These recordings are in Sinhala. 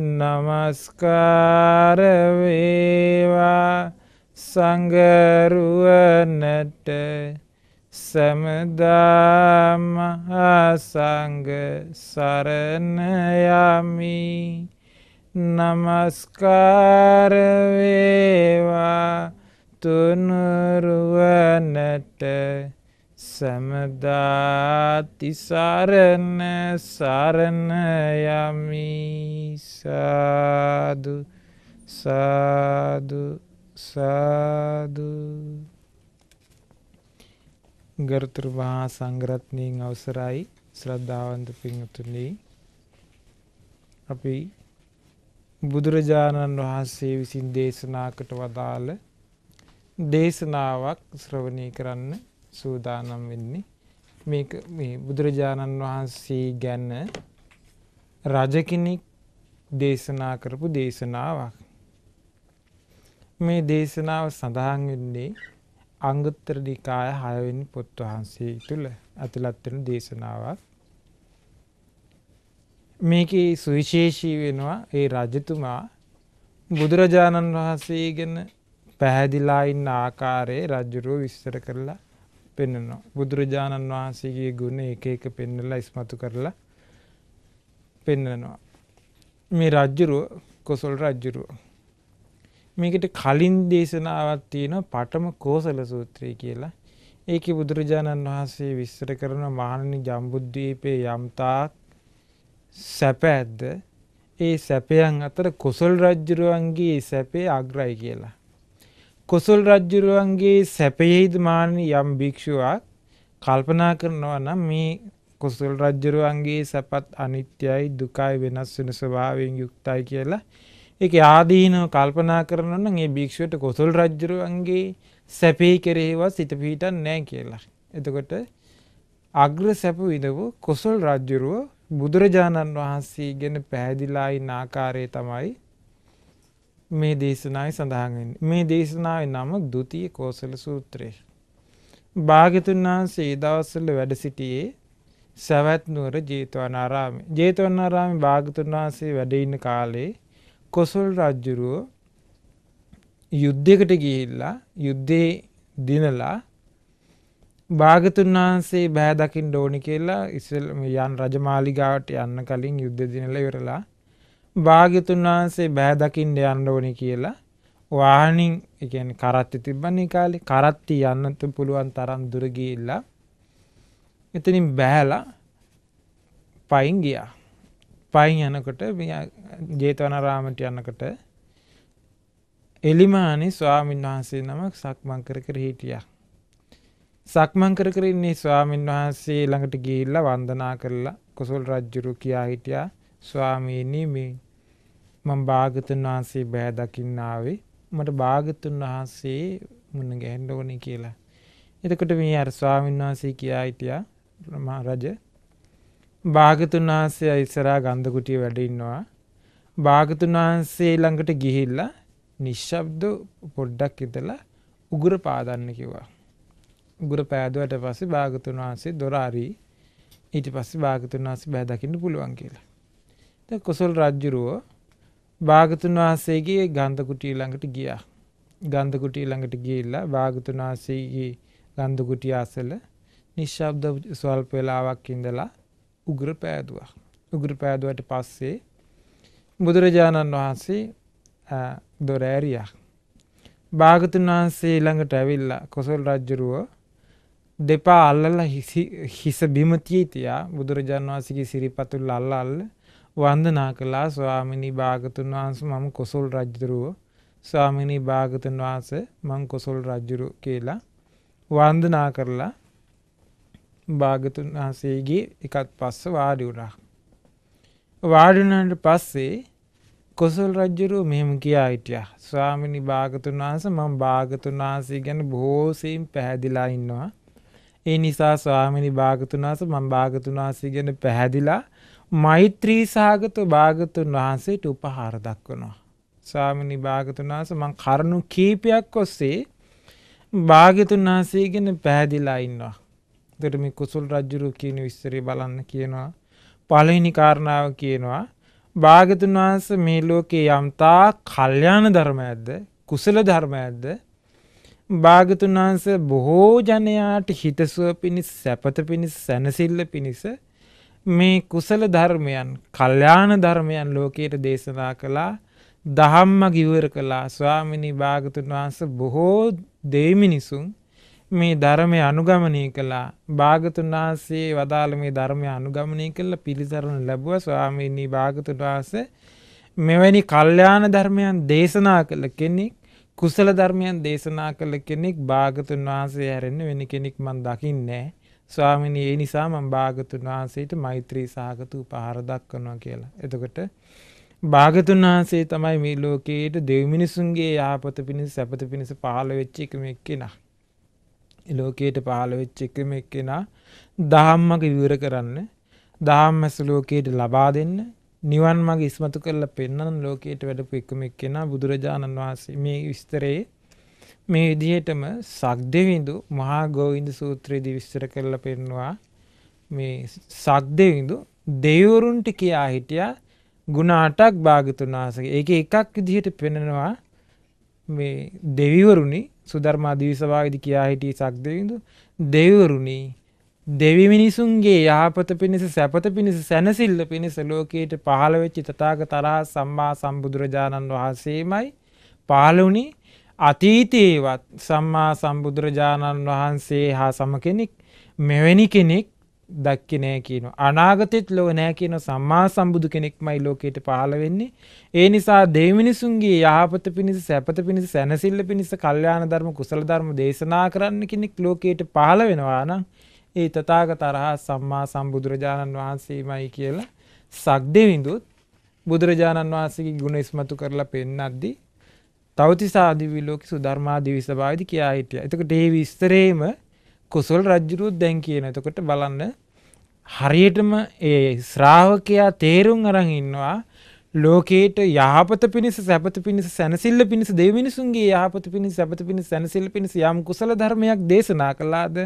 නමස්කාර වේවා සංගරුවනට සමදාමහා සංග සරණයමි නමස්කාර වේවා තුනුරුවනට සැමදාති සරණ සරණ යමි සාදු සාදු සාදු ගරුතුරු මහා සංග්‍රත්නීන් අවසරයි ශ්‍රද්ධාවන්ත පිංහතුනි අපි බුදුරජාණන් වහන්සේ විසින් දේශනාකට වදාළ දේශනාවක් ශ්‍රවණය කරන්න සූදානම් වෙන්නේ මේ මේ බුදුරජාණන් වහන්සේ ගැන රජ කෙනෙක් දේශනා කරපු දේශනාවක් මේ දේශනාව සඳහන් වෙන්නේ අංගුත්තර නිකාය 6 වෙනි පොත් වහන්සේ තුල ඇතුළත් වෙන දේශනාවක් මේකේ සුවිශේෂී වෙනවා ඒ රජතුමා බුදුරජාණන් වහන්සේ ගැන පැහැදිලා ඉන්න ආකාරයේ රජුරෝ විස්තර කරලා පෙන්වනවා. බුදුරජාණන් වහන්සේගේ ගුණ එක එක පෙන්වලා ඉස්මතු කරලා පෙන්වනවා. මේ රජ්ජුරුව කොසල් රජ්ජුරුව. මේකට කලින් දේශනාවක් තියෙන පටම කෝසල සූත්‍රය කියලා. ඒකේ බුදුරජාණන් වහන්සේ විස්තර කරන මහණනි ජම්බුද්දීපේ යම්තාක් සැප ඇද්ද ඒ සැපයන් අතර කොසල් රජ්ජුරුවන්ගේ සැපේ අග්‍රයි කියලා. කොසල් රජ්ජුරුවන්ගේ සැපයෙහිද මාන යම් භික්ෂුවක් කල්පනා කරනවා නම් මේ කොසල් රජ්ජුරුවන්ගේ සැපත් අනිත්‍යයි දුකයි වෙනස් වෙන ස්වභාවයෙන් යුක්තයි කියලා ඒක ආදීනව කල්පනා කරනවා නම් ඒ භික්ෂුවට කොසල් රජ්ජුරුවන්ගේ සැපේ කෙරෙහිවත් සිත පිහිටන්නේ නැහැ කියලා. එතකොට අග්‍ර සැප විඳපු කොසල් රජ්ජුරුව බුදුරජාණන් වහන්සේ ගැන පැහැදිලා ආකාරය තමයි මේ දේශනායි සඳහන් මේ දේශනාව නම දුතිය කෝසල සූත්‍රය. භාගතුන් වහන්සේ දවස්සල වැඩ සිටියේ සැවැත්නුවර ජේතවනාරාම ජේතවන්නාරාම භාගතුන් වහන්සේ වැඩඉන්න කාලේ කොසල් රජ්ජුරුව යුද්ධකට ගිහිල්ලා යුද්ධේ දිනලා භාගතුන් වහන්සේ බෑදකින් ඩෝනි කියලා ඉස්සල් යන් රජමාලිගාවට යන්න කලින් යුද්ධ දිනල ඉවරලා භාග්‍යතුන් වහන්සේ බෑදකිින්ට යන්න ඕනි කියලා වාහනින් එකන කරත්ති තිබ්බන්නේ කාලි කරත්ති යන්නත පුළුවන් තරම් දුරගිල්ලා එතනින් බෑලා පයින් ගියා පයින් යනකොට ජේතවනරාමට යන්නකට එලිමානි ස්වාමීන් වහන්සේ නමක් සක්මං කර කර හිටිය සක්මං කර කරන්නේ ස්වාමීන් වහන්සේ ළඟට ගිහිල්ලා වන්දනා කරලා කුසුල් රජ්ජුරු කියා හිටියා ස්වාමීනි මේ මම භාගතුන් වහන්සේ බෑ දකින්න ආවේ මට භාගතුන් වහන්සේ මුණ ගැහෙන්න ඕනේ කියලා. එතකොට මේ අර ස්වාමීන් වහන්සේ කියා හිටියා මහ රජ භාගතුන් වහන්සේ ඉස්සරහා ගන්ධ කුටිය වැඩ ඉන්නවා. භාගතුන් වහන්සේ ළඟට ගිහිල්ලා නිශ්ශබ්ද පොඩ්ඩක් ඉඳලා උගුර පාදන්න කිව්වා. උගුර පෑදුවට පස්සේ භාගතුන් වහන්සේ දොර ඊට පස්සේ භාගතුන් වහන්සේ බෑ දකින්න පුළුවන් කියලා. කොසල් රජ්ජුරුවෝ භාගතුන් වහන්සේගේ ගන්ධකුටිය ළඟට ගියා. ගන්ධකුටිය ළඟට ගිහිල්ලා භාගතුන් වහන්සේගේ ගන්ධකුටිය අසල නිශ්ශබ්ද ස්වල්ප වෙලාවක් ඉඳලා උග්‍ර පෑදුවා. උග්‍ර පෑදුවට පස්සේ බුදුරජාණන් වහන්සේ දොර ඇරියා. භාගතුන් වහන්සේ ළඟට ඇවිල්ලා කොසල් රජ්ජුරුවෝ දෙපා අල්ලලා හිස බිම තියා බුදුරජාණන් වහන්සේගේ සිරිපතුල් අල්ල අල්ල වන්දනා කළා ස්වාමිනී භාගතුන් වහන්ස මම කොසොල් රජ්ජුරුව ස්වාමිනී භාගතුන් වහන්ස මං කොසොල් රජ්ජුරු කියලා වන්දනා කරලා භාගතුන් වහන්සේගේ එකත් පස්ස වාඩි වුණා. වාඩිුණට පස්සේ කොසල් රජ්ජුරුව මෙහෙම කියා හිටියා ස්වාමිනි භාගතුන් වහන්ස මම භාගතුන් වහන්සේ ගැන බොහෝසයෙන් පැහැදිලා ඉන්නවා. ඒ නිසා ස්වාමිනි භාගතුන් වහන්ස මම භාගතුන් වහන්සේ ගැන පැහැදිලා මෛත්‍රී සහගත භාගතුන් වහන්සේට උපහාර දක්වනවා. ස්වාමිනි භාගතුන් වහන්සේ මං කරුණු කීපයක් ඔස්සේ භාගතුන් වහන්සේගෙන පැහැදිලා ඉන්නවා. එතකොට මේ කුසල් රජුරු කියන විස්තරය බලන්න කියනවා. පළවෙනි කාරණාව කියනවා භාගතුන් වහන්සේ මේ ලෝකේ යම්තා කල්යාණ ධර්මයක්ද කුසල ධර්මයක්ද භාගතුන් වහන්සේ බොහෝ ජනයාට හිතසුව පිණිස සැපත පිණිස සැනසිල්ල පිණිස මේ කුසල ධර්මයන් කල්්‍යාන ධර්මයන් ලෝකයට දේශනා කළා දහම්ම ගිවර කලා ස්වාමිනි භාගතුන් වහන්ස බොහෝ දේමිනිසුන් මේ ධර්මය අනුගමනය කළා භාගතුන් වහන්සේ වදාළ මේ ධර්මය අනුගමනය කළ පිළිසරණ ලැබුව ස්වාමිනී භාගතුන් වහස මෙවැනි කල්්‍යාන ධර්මයන් දේශනා කළ කෙනෙක් කුසල ධර්මයන් දේශනා කළ කෙනෙක් භාගතුන් වහන්සේ හැරෙන්න්න වෙන කෙනෙක් මන් දකින්නේ. ස්වාමිනී ඒ නිසා මම භාගතුන් වහන්සේට මෛත්‍රී සාගත උපහාර දක්වනවා කියලා. එතකොට භාගතුන් වහන්සේ තමයි මේ ලෝකයේට දෙව් මිනිසුන්ගේ යහපත පිණිස සැපත පිණිස පහළ වෙච්ච එකම එක්කෙනා. ලෝකයට පහළ වෙච්ච එකම එක්කෙනා දහම්මක විවර කරන්න දහම් ඇස ලෝකයට ලබා දෙන්න නිවන් මඟ ඉස්මතු කරලා පෙන්වන ලෝකයට වැඩපු එකම එක්කෙනා බුදුරජාණන් වහන්සේ මේ විස්තරයේ මේ විදිහටම සක්දෙවිඳු මහා ගෝවින්ද සූත්‍රයේදී විස්තර කරලා පෙන්නවා මේ සක්දෙවිඳු දෙවිවරුන්ට කියා හිටියා ಗುಣ අටක් භාගතුන් වහන්සේගේ. ඒකේ එකක් විදිහට පෙන්නනවා මේ දෙවිවරුනි සුධර්මා දිවිසභාවේදී කියා හිටියේ සක්දෙවිඳු දෙවිවරුනි දෙවි මිනිසුන්ගේ යහපත පිණිස සැපත පිණිස සැනසිල්ල පිණිස ලෝකයට පහළ වෙච්ච තථාගත අරහත් සම්මා සම්බුදුරජාණන් වහන්සේමයි පහළ වුණේ අතීතයේවත් සම්මා සම්බුදුරජාණන් වහන්සේ හා සම කෙනෙක් මෙවැනි කෙනෙක් දක්කිනෑ කියන. අනාගතෙත් ලොව නෑ කියන සම්මා සම්බුදු කෙනෙක්මයි ලෝකයට පහළ වෙන්නේ. ඒ නිසා දෙවමිනිසුන්ගේ යහපත පිණිස සැපත පිණිස සැනසිල්ල පිණිස කල්්‍යාන ධර්ම කුසල ධර්ම දේශනා කරන්න කෙනෙක් ලෝකයට පහළ වෙනවා නම් ඒ තතාග තරහා සම්මා සම්බුදුරජාණන් වහන්සේමයි කියලා සක් දෙවිඳුත් බුදුරජාණන් වහන්සේගේ ගුණ ඉස්මතු කරලා පෙන්නද්දී තවතිසා දිවිලෝක සුධර්මා දිවිස භාවිති කියා හිටිය. එතකොට ඒ විස්තරේම කුසල් රජ්ජුරුත් දැන් කියන එතකොට බලන්න හරියටම ඒ ශ්‍රාවකයා තේරුම් අරන් ඉන්නවා ලෝකේට යහපත පිණිස සැපත පිණිස සැනසිල්ල පිණිස දෙවමිනිසුන්ගේ යහපත පිණිස සැපත පිණිස සැනසිල්ල පිණිස යම් කුසල ධර්මයක් දේශනා කළාද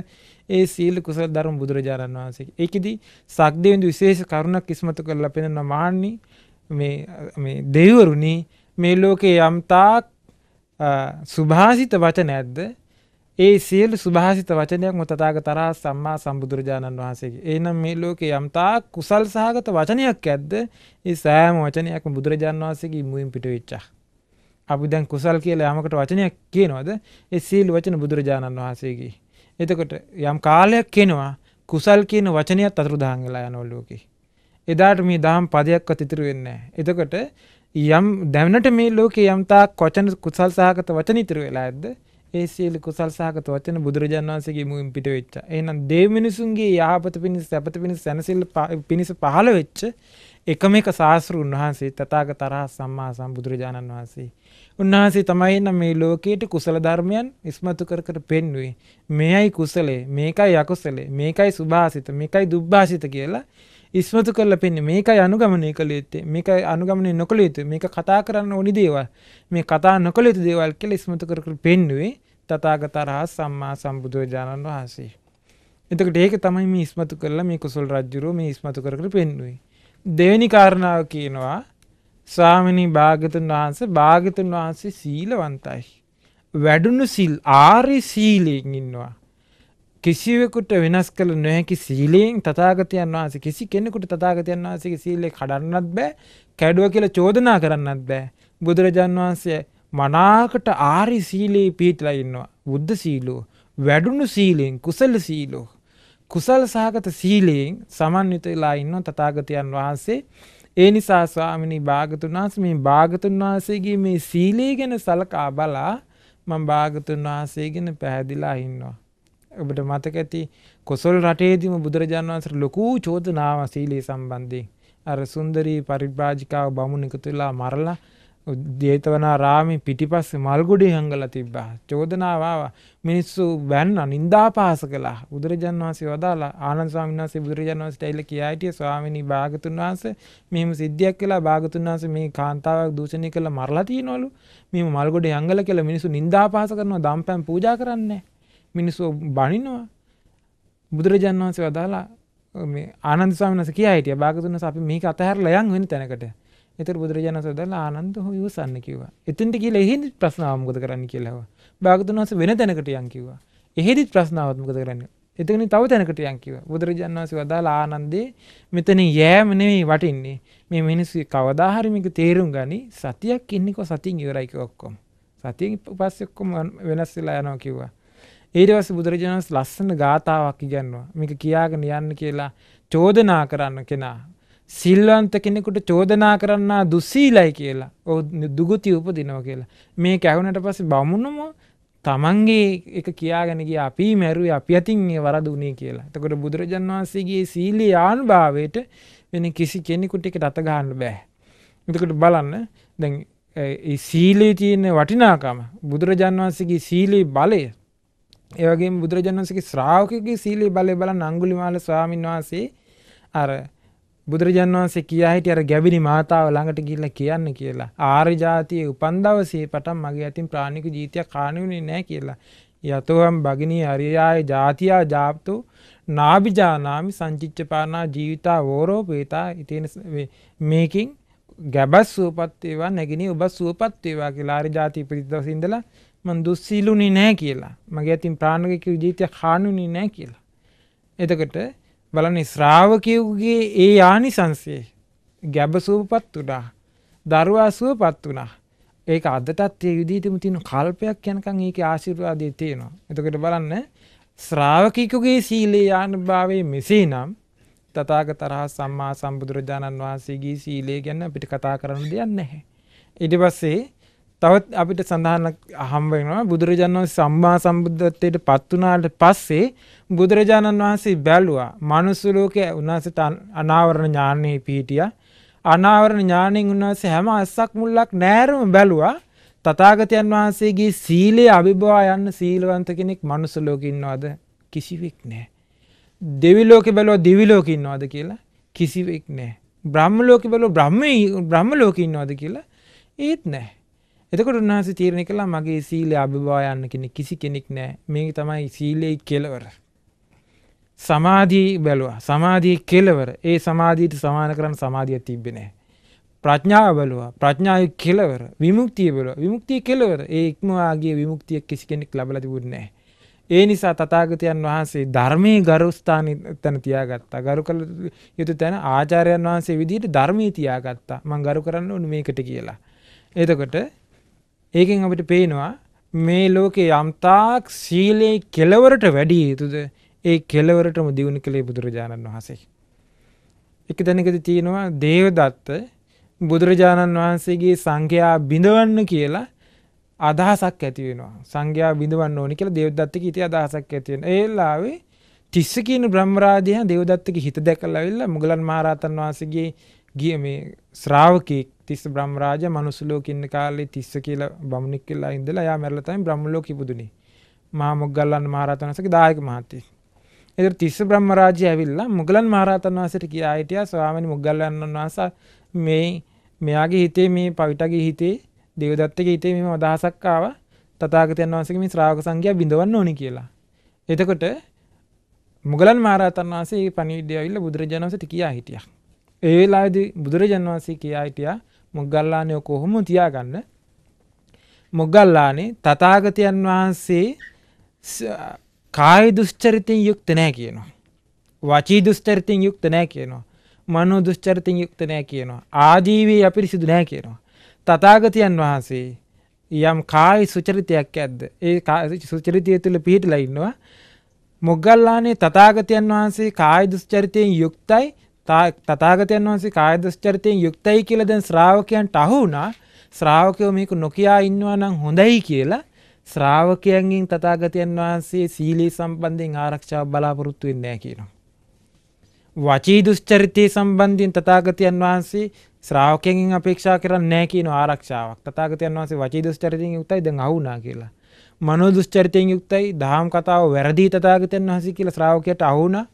ඒ සීල කුසල ධර්ම බුදුරජාණන් වහන්සේ. ඒකෙදි සක්දේවිඳු විශේෂ කරුණක් ඉස්මතු කරලා පෙනෙන මාන්නි මේ මේ දෙවිවරුනි මේ ලෝකේ යම් තාක් සුභාසිත වචනයක්ද ඒ සියලු සුභාසිත වචනයක් මොතතාග තරා සම්මා සම්බුදුරජාණන් වහන්සේගේ. ඒනම් මේ ලෝක යම්තා කුසල් සහගත වචනයක් ඇද්ද ඒ සෑම වචනයක් බුදුරජාණන් වහන්සේගේ මුවින් පිටවෙච්චා. අපි දැන් කුසල් කියලා යමකට වචනයක් කියනවද ඒ සීල් වචන බුදුරජාණන් වහන්සේගේ. එතකොට යම් කාලයක් කෙනවා කුසල් කියන වචනයත් අතුරුදහන් වෙලා යනවා ලෝකේ. එදාට මේ දහම් පදයක්වත් ඉතුරු වෙන්නේ නැහැ. එතකොට යම් දැමනට මේ ලෝක යම්තා කොචන කුසල් සහගත වචන ඉතුරු වෙලා ඇද ඒ සියලි කුසල් සහගත වචන බුදුරජන් වන්සගේ මුවින් පිට වෙච්ච එනම් දේ මිනිසුන්ගේ යහපත පිණිස සැපත පිණිස සැනසිල් පිණිස පහළ වෙච්ච එකම එක ශාස්තෘ උන්වහන්සේ තතාග තරහ සම්මා සම්බුදුරජාණන් වහන්සේ. උන්වහන්සේ තමයි නම් මේ ලෝකයට කුසල ධර්මයන් ඉස්මතු කර කර පෙන්නුවේ. මේයි කුසලේ මේකයි යකුසලේ මේකයි සුභාසිත මේකයි දුබ්භාසිත කියලා ඉස්මතු කරලා පෙන්නේ මේකයි අනුගමනය කළ යුත්තේ මේකයි අනුගමනය නොකළ යුතු මේක කතා කරන්න ඕනි දේවල් මේ කතා නොකළ යුතු දේවල් කියලා ඉස්මතු කර කර පෙන්නුවේ තථාගතරහා සම්මා සම්බුදුරජාණන් වහන්සේ. එතකොට ඒක තමයි මේ ඉස්මතු කරලා මේ කුසල රජුරෝ මේ ඉස්මතු කර කර පෙන්නුවේ. දෙවෙනි කාරණාව කියනවා ස්වාමිනී භාගතුන් වහන්සේ භාගතුන් වහන්සේ සීලවන්තයි. වැඩුණු සිල් ආරි සීලයෙන් ඉන්නවා. කිසිවෙකුට වෙනස් කළ නොහැකි සීලයෙන් තතාගතයන් වහන්සේ කිසි කෙනෙකුට තතාගතයන් වහන්සේගේ සීලේ කඩන්නත් බෑ කැඩුව කියලා චෝදනා කරන්නත් බෑ බුදුරජාන් වහන්සේ මනාකට ආරි සීලයේ පිහිටලා ඉන්නවා බුද්ධ සීලෝ වැඩුණු සීලයෙන් කුසල සීලෝ කුසල් සහගත සීලයෙන් සමන්විත වෙලා ඉන්නවා තථාගතයන් වහන්සේ ඒ නිසා ස්වාමිනී භාගතුන් වහන්සේ මේ භාගතුන් වහන්සේගේ මේ සීලය ගැන සලකා බලා මම භාගතුන් වහන්සේ ගැන පැහැදිලා ඉන්නවා ඔබට මතක ඇති කොසල් රටේදීම බුදුරජාණන් වහන්සේට ලොකු චෝදනාවක් සීලයේ සම්බන්ධයෙන් අර සුන්දරී පරිබ්‍රාජිකාව බමුණ එකතු වෙලා මරලා දේතවනාරාමේ පිටිපස්සේ මල්ගොඩේ හංගලා තිබ්බා චෝදනාව ආවා මිනිස්සු වැන්නා නින්දාපාස කළා බුදුරජාණන් වහන්සේ වදාලා ආනන්ද ස්වාමීන් වහන්සේ බුදුරජාණන් වහන්සේට ඇවිල්ලා කියා හිටියේ ස්වාමීනි භාගතුන් වහන්සේ මෙහෙම සිද්ධියක් කළා භාගතුන් වහන්සේ මේ කාන්තාවක් දූෂණය කළා මරලා තියනවලු මෙහෙම මල්ගොඩේ හංගලා කියලා මිනිස්සු නින්දාපාස කරනවා දම්පැන් පූජා කරන්නේ නැහැ මිනිස්සු බනිනවා බුදුරජාන් වහන්සේ වදාලා මේ ආනන්ද ස්වාමීන් වහන්සේ කියා හිටියා භාගතුන් වහන්සේ අපි මේක අතහැරලා යන් වෙන තැනකට. ඒතර බුදුරජාණන් වහන්සේ වදාලා ආනන්ද හොය ඉවසන්න කිව්වා. එතෙන්ට කියලා එහෙදි ප්‍රශ්නාව මොකද කරන්න කියලා හව. භාගතුන් වහන්සේ වෙන තැනකට යන් කිව්වා. එහෙදිත් ප්‍රශ්නාවත් මොකද කරන්නේ? එතකනේ තව තැනකට යන් කිව්වා. බුදුරජාණන් වහන්සේ වදාලා ආනන්දේ මෙතන යෑම නෙවෙයි වටින්නේ. මේ මිනිස්සු කවදා හරි මේක තේරුම් ගනි සතියක් ඉන්නකෝ සතියින් ඉවරයි කිව්වා ඔක්කොම. සතියෙන් පස්සේ ඔක්කොම වෙනස් වෙලා යනවා කිව්වා. ඒටවස් බුදුරජාණන්ස් ලස්සන ගාථාවක් ඉගන්නවා මික කියාගෙන යන්න කියලා චෝදනා කරන්න කෙනා සිල්වන්ත කෙනෙකුට චෝදනා කරන්නා දුසීලයි කියලා ඔ දුගුති උපදිනව කියලා මේ කැවුණට පස බමුණම තමන්ගේ එක කියාගෙනගේ අපි මැරුව අපි අතින් ඒ වරද වනේ කියලා තකොට බුදුරජන් වහන්සේගේ සීලි යාන් භාවයට වෙන කිසි කෙනෙකුට එක රතගහන්න බෑ එතකට බලන්න දැ සීලේ තියෙන වටිනාකම බුදුරජන් වහන්සේගේ සීලී බලය ඒවගේ බුදුරජාණන්සගේ ශ්‍රාවකගේ සීලී බලය බල නංගුලිමාල ස්වාමීන් වහන්සේ අර බුදුරජාන් වහන්සේ කියා හිටිය අර ගැබිනි මාතාව ළඟට ගිහිල්ලා කියන්න කියලා. ආර්ය ජාතියේ උපන් දවසේ පටන් මගේ අතින් ප්‍රාණික ජීවිතයක් කාණුනේ නැහැ කියලා. යතෝම් බගිනී අරියාය ජාතියා ජාප්තු නාබිජානාමි සංචිච්චපානා ජීවිතා වෝරෝපේතා ඉතින් මේකින් ගැබස් සූපත් වේවා නැගිනි ඔබ සූපත් වේවා කියලා ආර්ය ජාතිය පිළිදවසින්දලා මං දුස්සීලුනේ නැහැ කියලා මගේ අතින් ප්‍රාණික ජීවිතයක් හානුනේ නැහැ කියලා. එතකොට බලන්න ශ්‍රාවකයෙකුගේ ඒ ආනිසංසය ගැබ සුවපත් වුණා. දරුවා සුවපත් වුණා. ඒක අදටත් ඒ විදිහටම තියෙන කල්පයක් යනකම් ඒකේ ආශිර්වාදය තියෙනවා. එතකොට බලන්න ශ්‍රාවකිකුගේ සීලේ ආනුභාවයේ මෙසේනම් තථාගතරහ සම්මා සම්බුදුරජාණන් වහන්සේගේ සීලය ගැන අපිට කතා කරන්න දෙයක් නැහැ. ඊට පස්සේ තවත් අපිට සඳහන අහම් වෙනවා බුදුරජාණන් වහන්සේ සම්මා සම්බුද්ධත්වයට පත් වුණාට පස්සේ බුදුරජාණන් වහන්සේ බැලුවා මනුස්ස ලෝකයේ උන්වහන්සේට අනාවරණ ඥානෙ පිහිටියා අනාවරණ ඥාණයෙන් උන්වහන්සේ හැම අස්සක් මුල්ලක් නෑරම බැලුවා තථාගතයන් වහන්සේගේ සීලය අභිභවා යන්න සීලවන්ත කෙනෙක් මනුස්ස ලෝකේ ඉන්නවද කිසිවෙක් නැහැ. දෙවි ලෝකේ බැලුවා දිවි ලෝකේ ඉන්නවද කියලා කිසිවෙක් නැහැ. බ්‍රහ්ම ලෝකේ බැලුවා බ්‍රහ්ම බ්‍රහ්ම ලෝකේ ඉන්නවද කියලා ඒත් නැහැ. එතකොට උන්වහන්සේ තීරණය කළා මගේ සීලය අභිභවා යන්න කෙනෙක් කිසි කෙනෙක් නැහැ. මේක තමයි සීලේ කෙලවර. සමාධිය බැලුවා. සමාධියේ කෙලවර. ඒ සමාධියට සමාන කරන්න සමාධිය තිබ්බේ නැහැ. ප්‍රඥාව බැලුවා. ප්‍රඥාවේ කෙලවර. විමුක්තිය බැලුවා. විමුක්තිය කෙලවර. ඒ ඉක්මවාගේ විමුක්තිය කිසි කෙනෙක් ලබලා තිබුණේ නැහැ. ඒ නිසා තථාගතයන් වහන්සේ ධර්මයේ ගරු ස්ථානයේ තන තියාගත්තා. ගරු කළ යුතු තැන ආචාර්යයන් වහන්සේ විදිහට ධර්මයේ තියාගත්තා. මම ගරු කරන්න ඕනේ මේකට කියලා. එතකොට ඒකෙන් අපිට පේනවා මේ ලෝකේ යම්තාක් සීලේ කෙලවරට වැඩි යුතුද ඒ කෙලවරටම දියුණු කළේ බුදුරජාණන් වහන්සේ. එක දැනකද තියෙනවා දේවදත්ත බුදුරජාණන් වහන්සේගේ සංඝයා බිඳවන්න කියලා අදහසක් ඇතිවෙනවා සංඝයා බිඳවන්න ඕනි කියලා දේවදත්තක ඉති අදහසක් ඇතිවෙන. ඒලාවේ තිස්ස කියන බ්‍රහ්මරාජයා දේවදත්තක හිත දැකලා ඇවිල්ලා මුගලන් මහරහතන් වහන්සේගේ ගිය මේ ශ්‍රාවකෙක් තිස්ස බ්‍රහ්මරාජා මනුස්ස ලෝකෙ ඉන්න කාලේ තිස්ස කියලා බමුණෙක් කියලා ඉඳලා එයා මැරලා තමයි බ්‍රහ්ම ලෝකෙ ඉපදුනේ. මහා මොග්ගල්ලාන මහරහතන් වහන්සේගේ දායක මහත්තයෙක්. ඒතර තිස්ස බ්‍රහ්මරාජයා ඇවිල්ලා මොග්ගලන් මහරහතන් වහන්සේට කියා හිටියා ස්වාමීනි මොග්ගල්ලාන වහන්සේ මේ මෙයාගේ හිතේ මේ පවිටගේ හිතේ දේවදත්තගේ හිතේ මෙහෙම අදහසක් ආවා තථාගතයන් වහන්සේගේ මේ ශ්‍රාවක සංඝයා බිඳවන්න ඕනේ කියලා. එතකොට මොගලන් මහරහතන් වහන්සේ මේ පණිවිඩය ඇවිල්ලා බුදුරජාණන් වහන්සේට කියා හිටියා. ඒ වෙලාවේදී බුදුරජාණන් වහන්සේ කියා හිටියා මොග්ගල්ලානය කොහොම තියාගන්න මොග්ගල්ලානේ තතාගතයන් වහන්සේ කාය දුෂ්චරිතයෙන් යුක්ත නෑ කියනවා. වචී දුෂ්චරිතයෙන් යුක්ත නෑ කියනවා. මනෝ දුෂ්චරිතයෙන් යුක්ත නෑ කියනවා. ආජීවී අපිරිසිදු නෑ කියනවා. තතාගතයන් වහන්සේ යම් කායි සුචරිතයක් ඇද්ද ඒ සුචරිතය තුළ පිහිටලා ඉන්නවා. මොග්ගල්ලානේ තතාගතයන් වහන්සේ කාය දුෂ්චරිතයෙන් යුක්තයි තථාගතයන් වහන්සේ කාය දුස්චරිතයෙන් යුක්තයි කියලා දැන් ශ්‍රාවකයන්ට අහු වුණා. ශ්‍රාවකයෝ මේක නොකියා ඉන්නවා නම් හොඳයි කියලා ශ්‍රාවකයන්ගෙන් තථාගතයන් වහන්සේ සීලී සම්බන්ධයෙන් ආරක්ෂාව බලාපොරොත්තු වෙන්නේ නැහැ කියනවා. වචී දුස්චරිතය සම්බන්ධයෙන් තථාගතයන් වහන්සේ ශ්‍රාවකයන්ගෙන් අපේක්ෂා කරන්නේ නැහැ කියන ආරක්ෂාවක්. තථාගතයන් වහන්සේ වචී දුස්චරිතයෙන් යුක්තයි දැන් අහුණා කියලා. මනෝ දුස්චරිතයෙන් යුක්තයි දහම් කතාව වැරදි තථාගතයන් වහන්සේ කියලා ශ්‍රාවකයට අහුණා.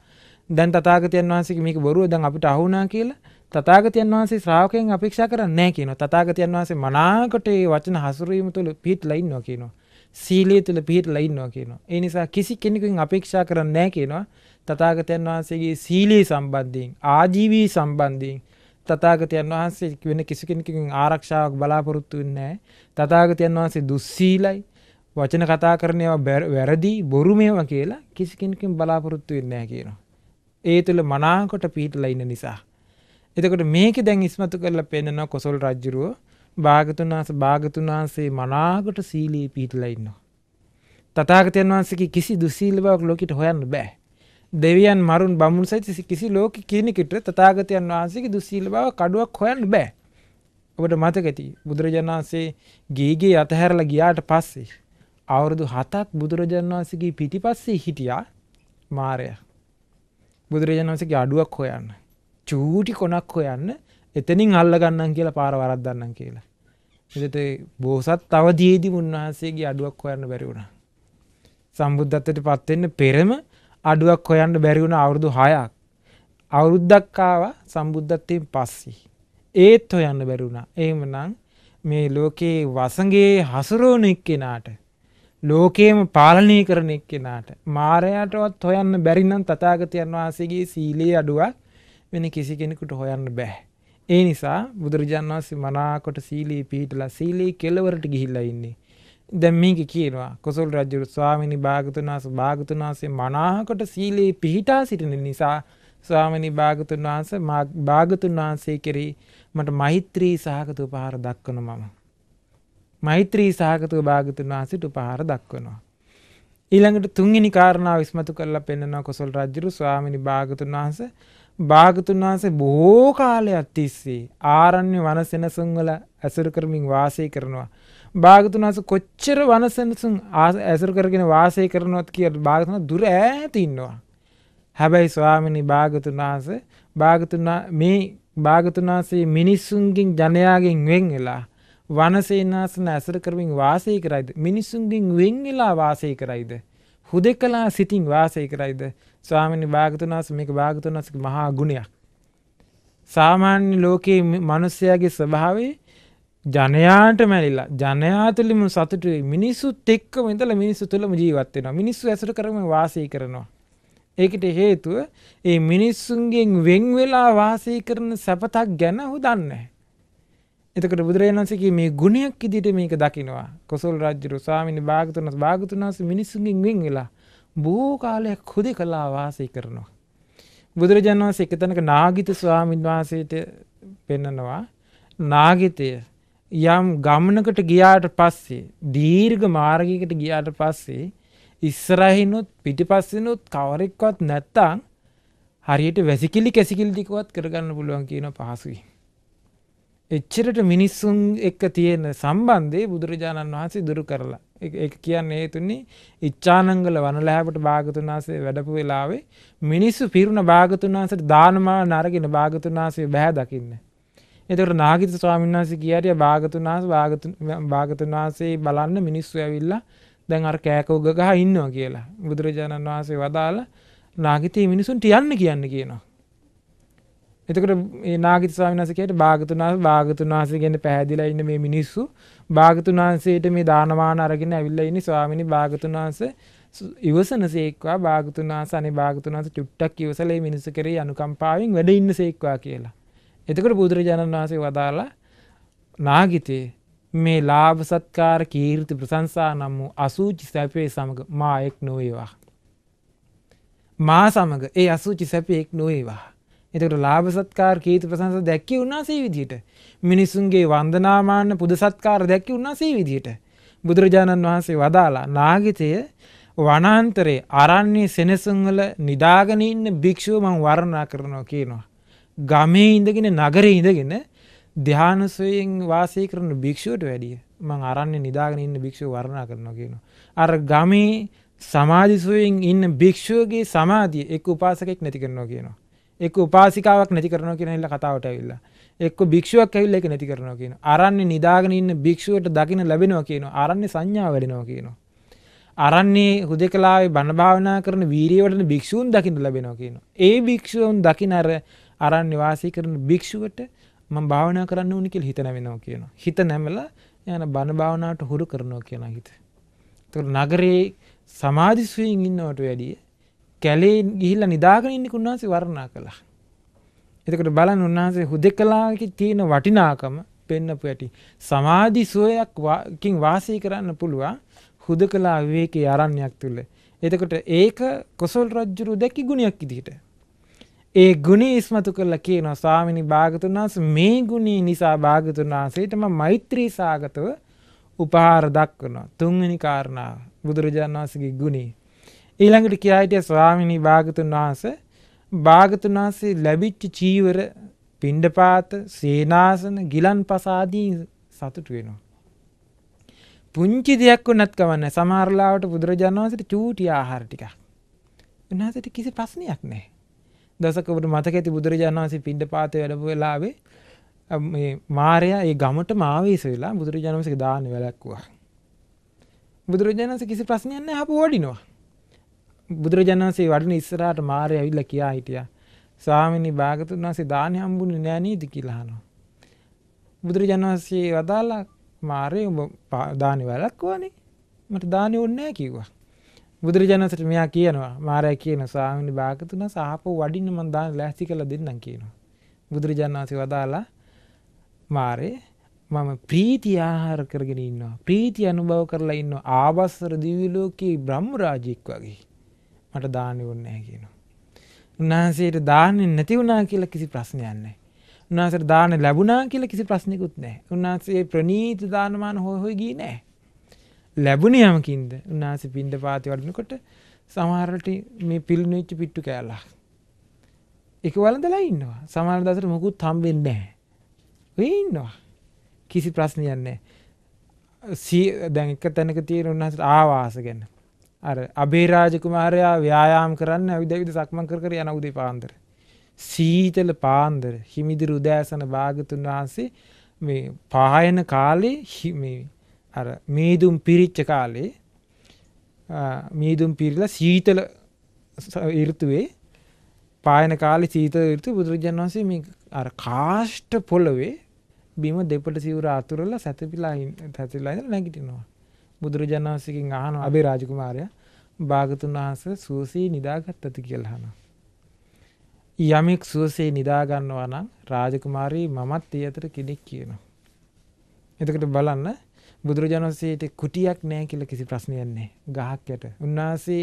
දැන් තථාගතයන් වහන්සේගේ මේක බොරුව දැන් අපිට අහුණා කියලා තථාගතයන් වහන්සේ ශ්‍රාවකයන් අපේක්ෂා කරන්නේ නැහැ කියනවා. තථාගතයන් වහන්සේ මනාකොට මේ වචන හසුරීම තුළ පිහිටලා ඉන්නවා කියනවා. සීලයේ තුළ පිහිටලා ඉන්නවා කියනවා. ඒ නිසා කිසි කෙනෙකුෙන් අපේක්ෂා කරන්නේ නැහැ කියනවා. තථාගතයන් වහන්සේගේ සීලයේ සම්බන්ධයෙන් ආජීවී සම්බන්ධයෙන් තථාගතයන් වහන්සේ වෙන කිසි කෙනෙකුගෙන් ආරක්ෂාවක් බලාපොරොත්තු වෙන්නේ නැහැ. තථාගතයන් වහන්සේ දුස්සීලයි. වචන කතා කරන ඒවා වැරදි බොරු මේවා කියලා කිසි කෙනෙකුෙන් බලාපොරොත්තු වෙන්නේ නැහැ කියනවා. ඒ තුළ මනාකොට පිහිටලා ඉන්න නිසා. එතකොට මේක දැන් ඉස්මතු කරලා පෙන්නවා කොසල් රජ්ජුරුව භාගතුන් වහන්සේ භාගතුන් වහන්සේ මනාකොට සීලී පිහිටලා ඉන්නවා. තථාගතයන් වහන්සේගේ කිසිදු සීල බවක් ලෝකෙට හොයන්න බෑ. දෙවියන් මරුන් බමුණු සහිත කිසි ලෝක කෙනෙකුට තථාගතයන් වහන්සේගේ දුස්සීල බව කඩුවක් හොයන්න බෑ. ඔබට මතක ඇති බුදුරජාණන් වහන්සේ ගේගේ අතහැරලා ගියාට පස්සේ අවුරුදු 7ක් බුදුරජාණන් වහන්සේගේ පිටිපස්සේ හිටියා මාරයා. බුදුරජාණන් වහන්සේගේ අඩුවක් හොයන්න. චූටි කොනක් හොයන්න එතනින් අල්ලගන්නම් කියලා පාර වරද්දන්නම් කියලා. එතට බෝසත් අවදීදී උන්වහන්සේගේ අඩුවක් හොයන්න බැරි වුණා. සම්බුද්ධත්වයට පත්වෙන්න පෙරම අඩුවක් හොයන්න බැරි වුණ අවුරුදු 6ක්. අවුරුද්දක් ආවා සම්බුද්ධත්වයෙන් පස්සේ. ඒත් හොයන්න බැරි වුණා. එහෙමනම් මේ ලෝකේ වසඟේ හසුරවන එක්කෙනාට ලෝකයේම පාලනය කරන එක්කෙනාට මාරයාටවත් හොයන්න බැරි නම් තථාගතයන් වහන්සේගේ සීලයේ අඩුවක් වෙන කිසි කෙනෙකුට හොයන්න බෑ. ඒ නිසා බුදුරජාන් වහන්සේ මනාකොට සීලී පිහිටලා සීලී කෙළවරට ගිහිල්ලා ඉන්නේ. දැන් මේක කියනවා කොසල් රජු ස්වාමිනි භාගතුන් වහන්සේ භාගතුන් වහන්සේ මනාකොට සීලී පිහිටා සිටින නිසා ස්වාමිනි භාගතුන් වහන්සේ භාගතුන් වහන්සේ කෙරෙහි මට මෛත්‍රී සහගත උපහාර දක්වන මම මෛත්‍රී සහගතව භාගතුන් වහන්සට උපහාර දක්වනවා. ඊළඟට තුන්ගනි කාරණාව විස්මතු කරලා පෙන්නවා කොසල් රජ්ජුරු ස්වාමිනි භාගතුන් වහන්ස භාගතුන් වහන්සේ බොහෝ කාලයක් තිස්සේ ආරණ්‍ය වනසෙනසුන්වල ඇසුරු කරමින් වාසය කරනවා. භාගතුන් වහන්සේ කොච්චර වනසෙනසුන් ඇසුරු කරගෙන වාසය කරනවත් කියලා භාගතුන් දුර ඈත ඉන්නවා. හැබැයි ස්වාමිනි භාගතුන් වහන්සේ භාගතුන් මේ භාගතුන් වහන්සේ මිනිසුන්ගෙන් ජනයාගෙන් වෙන් වෙලා වනසේනාසන ඇසර කරමින් වාසය කරයිද මිනිසුන්ගෙන් වෙන් වෙලා වාසය කරයිද හුදෙකලා සිටින් වාසය කරයිද ස්වාමීන් භාගතුනාස මේක භාගතුනාසක මහා ගුණයක් සාමාන්‍ය ලෝකයේ මිනිස්යාගේ ස්වභාවය ජනයාට මැරිලා ජනයා තුළම සතුටු වෙයි මිනිස්සුත් එක්කම ඉඳලා මිනිස්සු තුළම ජීවත් වෙනවා මිනිස්සු ඇසුර කරමින් වාසය කරනවා ඒකට හේතුව ඒ මිනිස්සුන්ගෙන් වෙන් වෙලා වාසය කරන සපතක් ගැන හුදන්නේ නැහැ එතකොට බුදුරජාණන්සේගේ මේ ගුණයක් ඉදිරියට මේක දකිනවා. කොසල් රජු ස්වාමීන් වහන්සේ භාගතුන් වහන්සේ මිනිසුන්ගෙන් වෙන් වෙලා බොහෝ කාලයක් හුදකලා වාසය කරනවා. බුදුරජාණන් වහන්සේ එක තැනක නාගිත ස්වාමීන් වහන්සේට පෙන්නනවා නාගිතය යම් ගමනකට ගියාට පස්සේ දීර්ඝ මාර්ගයකට ගියාට පස්සේ ඉස්සරහිනුත් පිටිපස්සෙනුත් කවරෙක්වත් නැත්තම් හරියට වැසිකිලි කැසිකිලි ටිකවත් කරගන්න පුළුවන් කියන පහසුයි. එච්චරට මිනිස්සුන් එක්ක තියෙන සම්බන්ධය බුදුරජාණන් වහන්සේ දුරු කරලා එක කියන්න ඒතුන්නේ ඉච්චානංගල වනලෑපට භාගතුනාසේ වැඩපු වෙලාවේ මිනිස්සු පිරුණ භාගතුනාසට දානමා නරගෙන භාගතුනාසේ බැහැ දකින්න. එතකට නාගිත ස්වාමින්වාස කියට භාගතුනාස භාගතුනාසේ බලන්න මිනිස්සු ඇවිල්ලා දැන් අර කෑකෝගගහ ඉන්නවා කියලා බුදුරජාණන් වහන්සේ වදාළ නාගිතය මිනිසුන් ටියන්න කියන්න කියනවා. එතකොට මේ නාගිත ස්වාමීන් වහන්සේ කියට භාගතුන් වහන්සේ භාගතුන් වහන්සේ කියන්නේ පැහැදිලා ඉන්න මේ මිනිස්සු භාගතුන් වහන්සේට මේ දානමාන අරගෙන ඇවිල්ලා ඉන්නේ ස්වාමීනි භාගතුන් වහන්සේ ඉවසනසේක්වා භාගතුන් වහන්සේ අනේ භාගතුන් වහන්සේ චුට්ටක් ඉවසලා මේ මිනිස්සු කරේ අනුකම්පාවෙන් වැඩ ඉන්නසේක්වා කියලා. එතකොට බුදුරජාණන් වහන්සේ වදාලා නාගිතේ මේ ලාභ සත්කාර කීර්ති ප්‍රශංසා නම් වූ අසූචි සැපේ සමග මා එක් නොවේවා. මා සමග ඒ අසූචි සැපේ එක් නොවේවා. එතකට ලාභ සත්කාර කීත ප්‍රසංස දැක්කේ උන්වහන්සේ විදිහට. මිනිසුන්ගේ වන්දනාමාන පුද සත්කාර දැක්කේ උන්වහන්සේ විදිහට. බුදුරජාණන් වහන්සේ වදාලා නාගිතය වනාන්තරේ අරන්නේ සෙනසුන් වල නිදාගෙන ඉන්න භික්ෂුව මම වර්ණනා කරනවා කියනවා. ගමේ ඉඳගෙන නගරේ ඉඳගෙන ධානසයෙන් වාසය කරන භික්ෂුවට වැඩිය මං අරන්නේ නිදාගෙන ඉන්න භික්ෂුව වර්ණනා කරනවා කියනවා. අර ගමේ සමාධිසුවයෙන් ඉන්න භික්ෂුවගේ සමාධිය එක් උපාසකෙක් නැති කරනවා කියනවා. එක්ක උපාසිකාවක් නැති කරනවා කියන ඉල්ල කතාවට ඇවිල්ලා එක්ක භික්ෂුවක් ඇවිල්ලා ඒක නැති කරනවා කියන අරන්නේ නිදාගෙන ඉන්න භික්ෂුවට දකින්න ලැබෙනවා කියනවා අරන්නේ සංඥා වැඩෙනවා කියනවා අරන්නේ හුදෙකලාවේ බණ භාවනා කරන වීරිය වඩන භික්ෂූන් දකින්න ලැබෙනවා කියනවා ඒ භික්ෂූන් දකින්න අර අරන්නේ වාසය කරන භික්ෂුවට මම භාවනා කරන්න ඕනි කියලා හිත නැවෙනවා කියනවා හිත නැමලා යන බණ භාවනාවට හුරු කරනවා කියන හිත ඒතකොට නගරේ සමාධි සුවයෙන් ඉන්නවට වැඩිය කැලේ ගිහිල්ල නිදාගෙන ඉන්නෙක උන්වහන්සේ වර්ණනා කළා. එතකොට බලන්න උන්වහන්සේ හුදෙකලාගේ තියෙන වටිනාකම පෙන්නපු ඇති. සමාධි සුවයක්කින් වාසය කරන්න පුළුවන් හුදකලා විවේකයේ ආරණ්‍යයක් තුල. එතකොට ඒක කොසල් රජුරු දැකි ගුණයක් ඉදිරියට. ඒ ගුණේ ඉස්මතු කරලා කියනවා ස්වාමිනී භාගතුන් වහන්සේ මේ ගුණේ නිසා භාගතුන් වහන්සේටම මෛත්‍රී සාගතව උපහාර දක්වනවා. තුන්වෙනි කාරණාව බුදුරජාණන් වහන්සේගේ ගුණේ. ඊළඟට කියා හිටිය ස්වාමිනී භාගතුන් වහන්සේ භාගතුන් වහන්සේ ලැබිච්ච චීවර පිණ්ඩපාත සේනාසන ගිලන් පසාදී සතුටු වෙනවා. පුංචි දෙයක් වුණත් කවන්න සමහරලාවට බුදුරජාණන් වහන්සේට චූටි ආහාර ටිකක්. උන්වහන්සේට කිසි ප්‍රශ්නයක් නැහැ. දසකවට මතක ඇති බුදුරජාණන් වහන්සේ පිණ්ඩපාතේ වැඩපු වෙලාවේ මේ මාරයා ඒ ගමටම ආවේශ වෙලා බුදුරජාණන් වහන්සේගේ දාන වැලක්කුවා. බුදුරජාණන් වහන්සේ කිසි ප්‍රශ්නයක් නැහැ ආපහු වඩිනවා. බුදුරජාණන්සේ වඩන ඉස්සරහට මාරය ඇවිල්ලා කියා හිටියා. ස්වාමීනි භාගතුන් වහන්සේ දානි හම්බුනේ නෑ නේද කියලා අහනවා. බුදුරජාණන් වහන්සේ වදාලා මාරේ උඹ දානි වලක්වන්නේ මට දානි ඕනේ නෑ කිව්වා. බුදුරජාණන් වහන්සේට මෙයා කියනවා මාරය කියන ස්වාමීනි භාගතුන් සාහපෝ වඩින්න මං දානි ලෑස්ති කරලා දෙන්නම් කියනවා. බුදුරජාණන් වහන්සේ වදාලා මාරේ මම ප්‍රීති ආහාර කරගෙන ඉන්නවා ප්‍රීති අනුභව කරලා ඉන්න ආවස්සර දිව්‍ය ලෝකයේ බ්‍රහ්ම රාජෙක් වගේ මට දාන්න ඕනේ නැහැ කියනවා. උන්වහන්සේට දාන්නේ නැති වුණා කියලා කිසි ප්‍රශ්නයක් නැහැ. උන්වහන්සේට දාන්න ලැබුණා කියලා කිසි ප්‍රශ්නයකුත් නැහැ. උන්වහන්සේ ප්‍රණීත දානමාන හොය හොය ගියේ නැහැ. ලැබුණේ යමකින්ද? උන්වහන්සේ පින්ඳ පාති වඩිනකොට සමහරට මේ පිළිනුච්ච පිට්ටු කෑල්ලක්. එක වළඳලා ඉන්නවා. සමහර දවසට මොකුත් හම්බෙන්නේ නැහැ. වෙ ඉන්නවා. කිසි ප්‍රශ්නයක් නැහැ. සී දැන් එක තැනක තියෙන උන්වහන්සේ ආවාස ගැන අර අභේරාජකුමාරයා ව්‍යයාම් කරන්න ඇවිදවිද සක්මන් කර යන උදේ පාන්දර. සීතල පාන්දර හිමිදිරි උදෑසන භාගතුන් වහන්සේ මේ පායන කාලේ හිමේ අර මීදුම් පිරිච්ච කාලේ මීදුම් පිරිලා සීතල ඍතුවේ පායන කාලේ සීතල ඍතු බුදුරජාණන් වහන්සේ මේ අර කාෂ්ඨ පොළවේ බිම දෙපට සිවුර අතුරලා සැතපීලා සැතපීලා ඉඳලා නැගිටිනවා. බුදුරජාණන් වහන්සේගෙන් අහනවා අබේ රාජකුමාරයා භාගතුන් වහන්සේ සුවසේ නිදාගත්තද කියලා අහනවා. යමෙක් සුවසේ නිදා ගන්නවා නම් රාජකුමාරී මමත් ඒ අතර කෙනෙක් කියනවා. එතකොට බලන්න බුදුරජාණන් වහන්සේට කුටියක් නැහැ කියලා කිසි ප්‍රශ්නයක් නැහැ. ගහක් යට. උන්වහන්සේ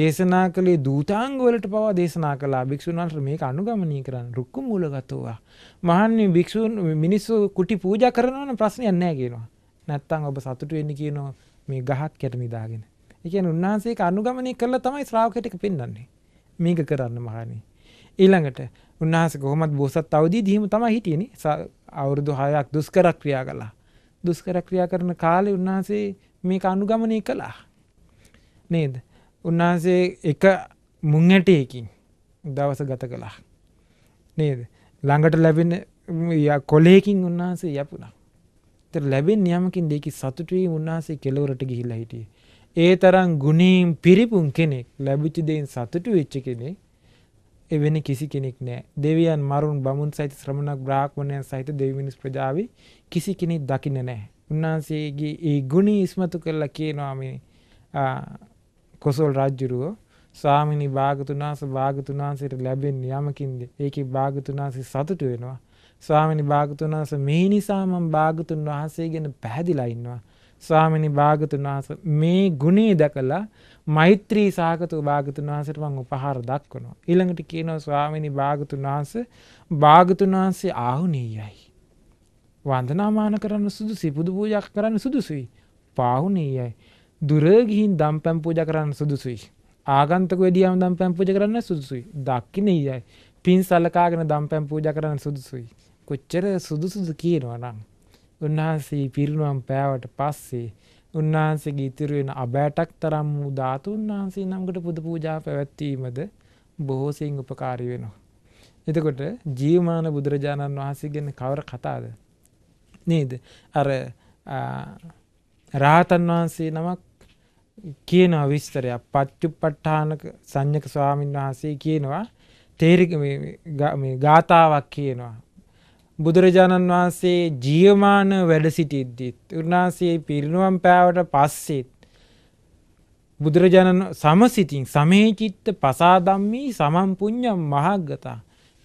දේශනා කළේ දූතාංග වලට පවා දේශනා කළා. භික්ෂුන් වහන්සේ මේක අනුගමනය කරන්න. රුක්ක මූලගතෝවා. මහන්නේ භික්ෂුන් මිනිස්සු කුටි පූජා කරනවා නම් ප්‍රශ්නයක් නැහැ කියනවා. නැත්තම් ඔබ සතුටු වෙන්න කියනවා මේ ගහක් යට නිදාගෙන. ඒ කියන්නේ උන්වහන්සේක අනුගමනය කළා තමයි ශ්‍රාවකය ටික පෙන්වන්නේ. මේක කරන්න මහණනි. ඊළඟට උන්වහන්සේ කොහොමද බෝසත් අවදීදී හිම තමයි හිටියේනේ. අවුරුදු 6ක් දුෂ්කර ක්‍රියා කළා. දුෂ්කර ක්‍රියා කරන කාලේ උන්වහන්සේ මේක අනුගමනය කළා. නේද? උන්වහන්සේ එක මුං ඇටයකින් දවස ගත කළා. නේද? ළඟට ලැබෙන කොලේකින් උන්වහන්සේ යපුණා. ඒතර ලැබෙන යමකින් දෙකි සතුටුයි උන්වහන්සේ කෙලවරට ගිහිල්ලා හිටියේ. ඒ තරම් ගුණීම් පිරිපුන් කෙනෙක් ලැබිච්ච දෙයින් සතුටු වෙච්ච කෙනෙක් එවැනි කිසි කෙනෙක් නෑ. දෙවියන් මරුන් බමුන් සහිත ශ්‍රමණක් බ්‍රාහ්මණයන් සහිත දෙවි මිනිස් ප්‍රජාවේ කිසි කෙනෙක් දකින්න නැහැ. උන්වහන්සේගේ ඒ ගුණ ඉස්මතු කරලා කියනවා මේ කොසල් රාජ්‍යරුව ස්වාමිනී භාගතුනාස භාගතුනාසයට ලැබෙන යමකින්ද ඒකේ භාගතුනාසි සතුටු වෙනවා. ස්වාමිනි භාගතුන් වහන්සේ මේ නිසා මම භාගතුන් වහන්සේ ගැන පැහැදිලා ඉන්නවා. ස්වාමිනි භාගතුන් වහන්සේ මේ ගුණේ දැකලා මෛත්‍රී සාගතව භාගතුන් වහන්සේට මම උපහාර දක්වනවා. ඊළඟට කියනවා ස්වාමිනි භාගතුන් වහන්සේ භාගතුන් වහන්සේ ආහුණීයයි. වන්දනාමාන කරන්න සුදුසුයි. පුදු පූජා කරන්න සුදුසුයි. පාහුණීයයි. දුර ගිහින් දම්පැම් පූජා කරන්න සුදුසුයි. ආගන්තුක වෙඩියම් දම්පැම් පූජා කරන්න සුදුසුයි. දක්ෂිනීයයි. පින් සලකාගෙන දම්පැම් පූජා කරන්න සුදුසුයි. කොච්චර සුදුසුදු කියනවා නම් උන්වහන්සේ පිරිනුවම් පෑවට පස්සේ උන්වහන්සේගේ ඉතිරි වෙන අබෑටක් තරම් වූ ධාතු උන්වහන්සේ නමකට පුද පූජා පැවැත්වීමද බොහෝ සෙයින් උපකාරී වෙනවා. එතකොට ජීවමාන බුදුරජාණන් වහන්සේ ගැන කවර කතාද? නේද? අර රාතන් වහන්සේ නමක් කියනවා විස්තරයක් පච්චුප්පට්ඨානක සංඥක ස්වාමීන් වහන්සේ කියනවා තේරික මේ ගාතාවක් කියනවා බුදුරජාණන් වහන්සේ ජියමාන වැඩ සිටිද්දිත් උන්වහන්සේ පිරිනුවම් පෑවට පස්සෙත් බුදුරජාණන් සමසිතින් සමේචිත්ත පසාදම්මී සමම්පුං්ඥම් මහක්ගතා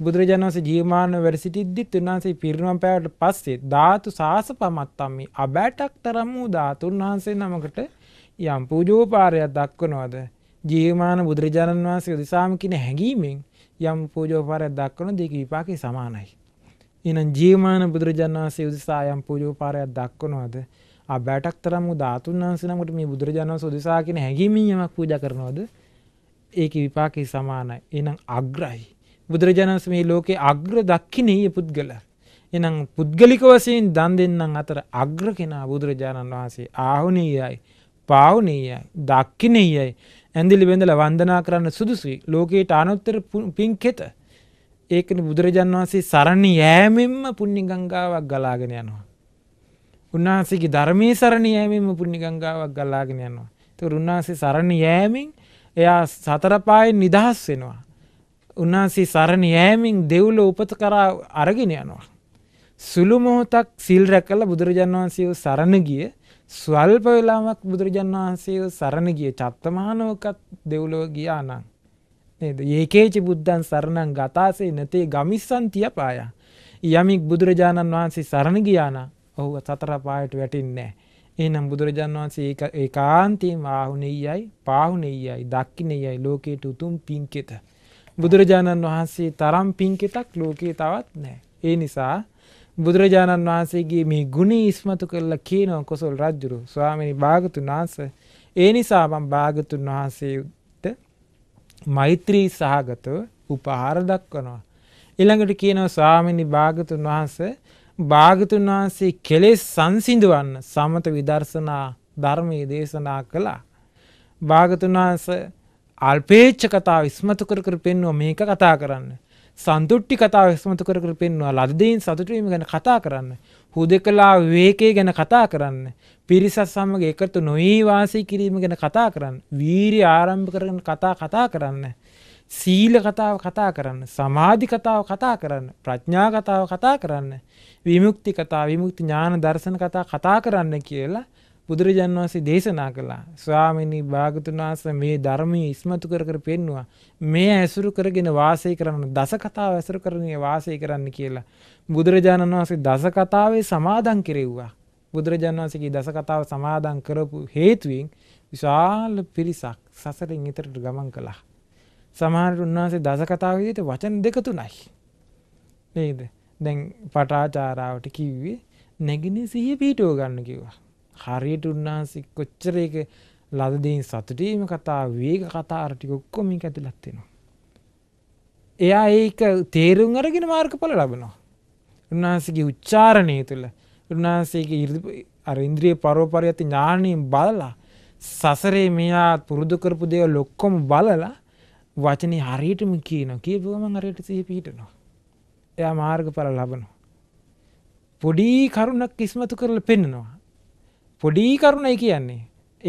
බුදුරජාණන්ස ජීමාන වැඩසිටිද්දිත් උන්වහන්සේ පිරිනුවම් පෑවට පස්සේ ධාතු සාස පමත්තම්මි අබෑටක් තරම් වූ ධාතුන් වහන්සේ නමකට යම් පූජෝපාරයක් දක්වනවද ජීවමාන බුදුරජාණන් වහන්සේ දිසාම කියන හැඟීමෙන් යම් පූජෝපාරයක් දක්වන දෙක විපාකේ සමානයි එනම් ජීවමාන බුදුරජාණන් වහන්සේ උදෙසා යම් පූජෝපාරයක් දක්වනවාද ආ බෑටක් තරම් වූ ධාතුන් වහන්සේ නමකට මේ බුදුරජාණන් වහන්සේ උදෙසා කියන හැඟීමෙන් යමක් පූජා කරනවාද ඒකේ විපාකේ සමානයි එනම් අග්‍රයි බුදුරජාණන් වහන්සේ මේ ලෝකේ අග්‍ර දක්ෂිනේ පුද්ගල එනම් පුද්ගලික වශයෙන් දන් දෙන්නන් අතර අග්‍ර කෙනා බුදුරජාණන් වහන්සේ ආහුණීයයි පාවුණීයයි දක්ෂිනේයයි ඇඳිලි බඳලා වන්දනා කරන්න සුදුසුයි ලෝකේට අනුත්තර පින්කෙත ඒකන බුදුරජන් වහන්සේ සරණ යෑමෙන්ම පුුණි ගංගාවක් ගලාගෙන යනවා. උන්වහන්සේගේ ධර්මී සරණ යෑමෙන්ම පුුණි ගංගාවක් ගලාගෙන යනවා. තුර උන්වහන්සේ සරණ යෑමෙන් එයා සතරපායෙන් නිදහස් වෙනවා. උන්වහන්සේ සරණ යෑමෙන් දෙව්ල උපත කරා අරගෙන යනවා. සුළු මොහොතක් සිල් රැකල බුදුරජන් වහන්සේ සරණ ගිය ස්වල්ප වෙලාමක් බුදුරජන් වහන්සේ සරණ ගිය චත්තමානෝකත් දෙව්ලෝ ගියා නම්. නේද ඒකේචි බුද්ධන් සරණං ගතාසේ නැතේ ගමිස්සන් තියපාය යමික් බුදුරජාණන් වහන්සේ සරණ ගියාන ඔහු සතර පායට වැටින්නේ එහෙනම් බුදුරජාණන් වහන්සේ ඒ කාන්තීම ආහුනෙයයි පාහුනෙයයි දක්කිනෙයයි ලෝකයට උතුම් පින්කෙත බුදුරජාණන් වහන්සේ තරම් පින්කෙතක් ලෝකයේ තවත් නෑ ඒ නිසා බුදුරජාණන් වහන්සේගේ මේ ගුණ ඉස්මතු කරලා කියනව කොසල් රජ්ජුරු ස්වාමිනි භාගතුන් වහන්සේ ඒ නිසා මම භාගතුන් වහන්සේ මෛත්‍රී සහගතව උපහාර දක්වනවා. ඊළඟට කියනව ස්වාමිනි භාගතුන් වහන්සේ භාගතුන් වහන්සේ කෙලෙස් සංසිඳවන්න සමත විදර්ශනා ධර්මයේ දේශනා කළා. භාගතුන් වහන්සේ අල්පේච්ඡ කතා විස්මතු කර කර පෙන්වුව මේක කතා කරන්නේ. සන්තුට්ටි කතා විස්මතු කර කර පෙන්වා ලද්දයින් සතුටවීම ගැන කතා කරන්න. හුදෙකලා වේකේ ගැන කතා කරන්න. පිරිසත් සමඟ එකතු නොයීවාසය කිරීම ගැන කතා කරන්න. වීරි ආරම්භ කරන කතා කතා කරන්න. සීල කතාව කතා කරන්න. සමාධි කතාව කතා කරන්න. ප්‍රඥා කතාව කතා කරන්න. විමුක්ති කතා විමුක්ති ඥාන දර්ශන කතා කතා කරන්න කියලා බුදුරජාන් වහන්සේ දේශනා කළා. ස්වාමිනී භාගතුන් වහන්සේ මේ ධර්මයේ ඉස්මතු කර කර පෙන්නවා. මේ ඇසුරු කරගෙන වාසය කරන දස කතාව ඇසුරු කරගෙන වාසය කරන්න කියලා. බුදුරජාණන් වහන්සේ දස කතාවේ සමාදන් කෙරෙව්වා. බුදුරජාණන් වහන්සේගේ දස කතාව සමාදන් කරපු හේතුවෙන් විශාල පිරිසක් සසරින් ඈතට ගමන් කළා. සමහර උන්වහන්සේ දස කතාව විදිහට වචන දෙක තුනයි. නේද? දැන් පටාචාරාවට කිව්වේ නැගිනේ සිහිය පිටව ගන්න කිව්වා. හරියට උන්වහන්සේ කොච්චර ඒක ලද දෙයින් සතුටීම කතා වේග කතා අර ටික ඔක්කොම මේක ඇතුළත් වෙනවා. එයා ඒක තේරුම් අරගෙන මාර්ගඵල ලබනවා. උන්වහන්සේගේ උච්චාරණය තුළ උන්වහන්සේගේ අර ඉන්ද්‍රිය පරෝපරියති ඥාණයෙන් බලලා සසරේ මෙයා පුරුදු කරපු දේවල් ඔක්කොම බලලා වචනේ හරියටම කියනවා. කියපුව ගමන් හරියට සිහි පිහිටනවා. එයා මාර්ගඵල ලබනවා. පොඩි කරුණක් ඉස්මතු කරලා පෙන්නනවා. පොඩි කරුණයි කියන්නේ.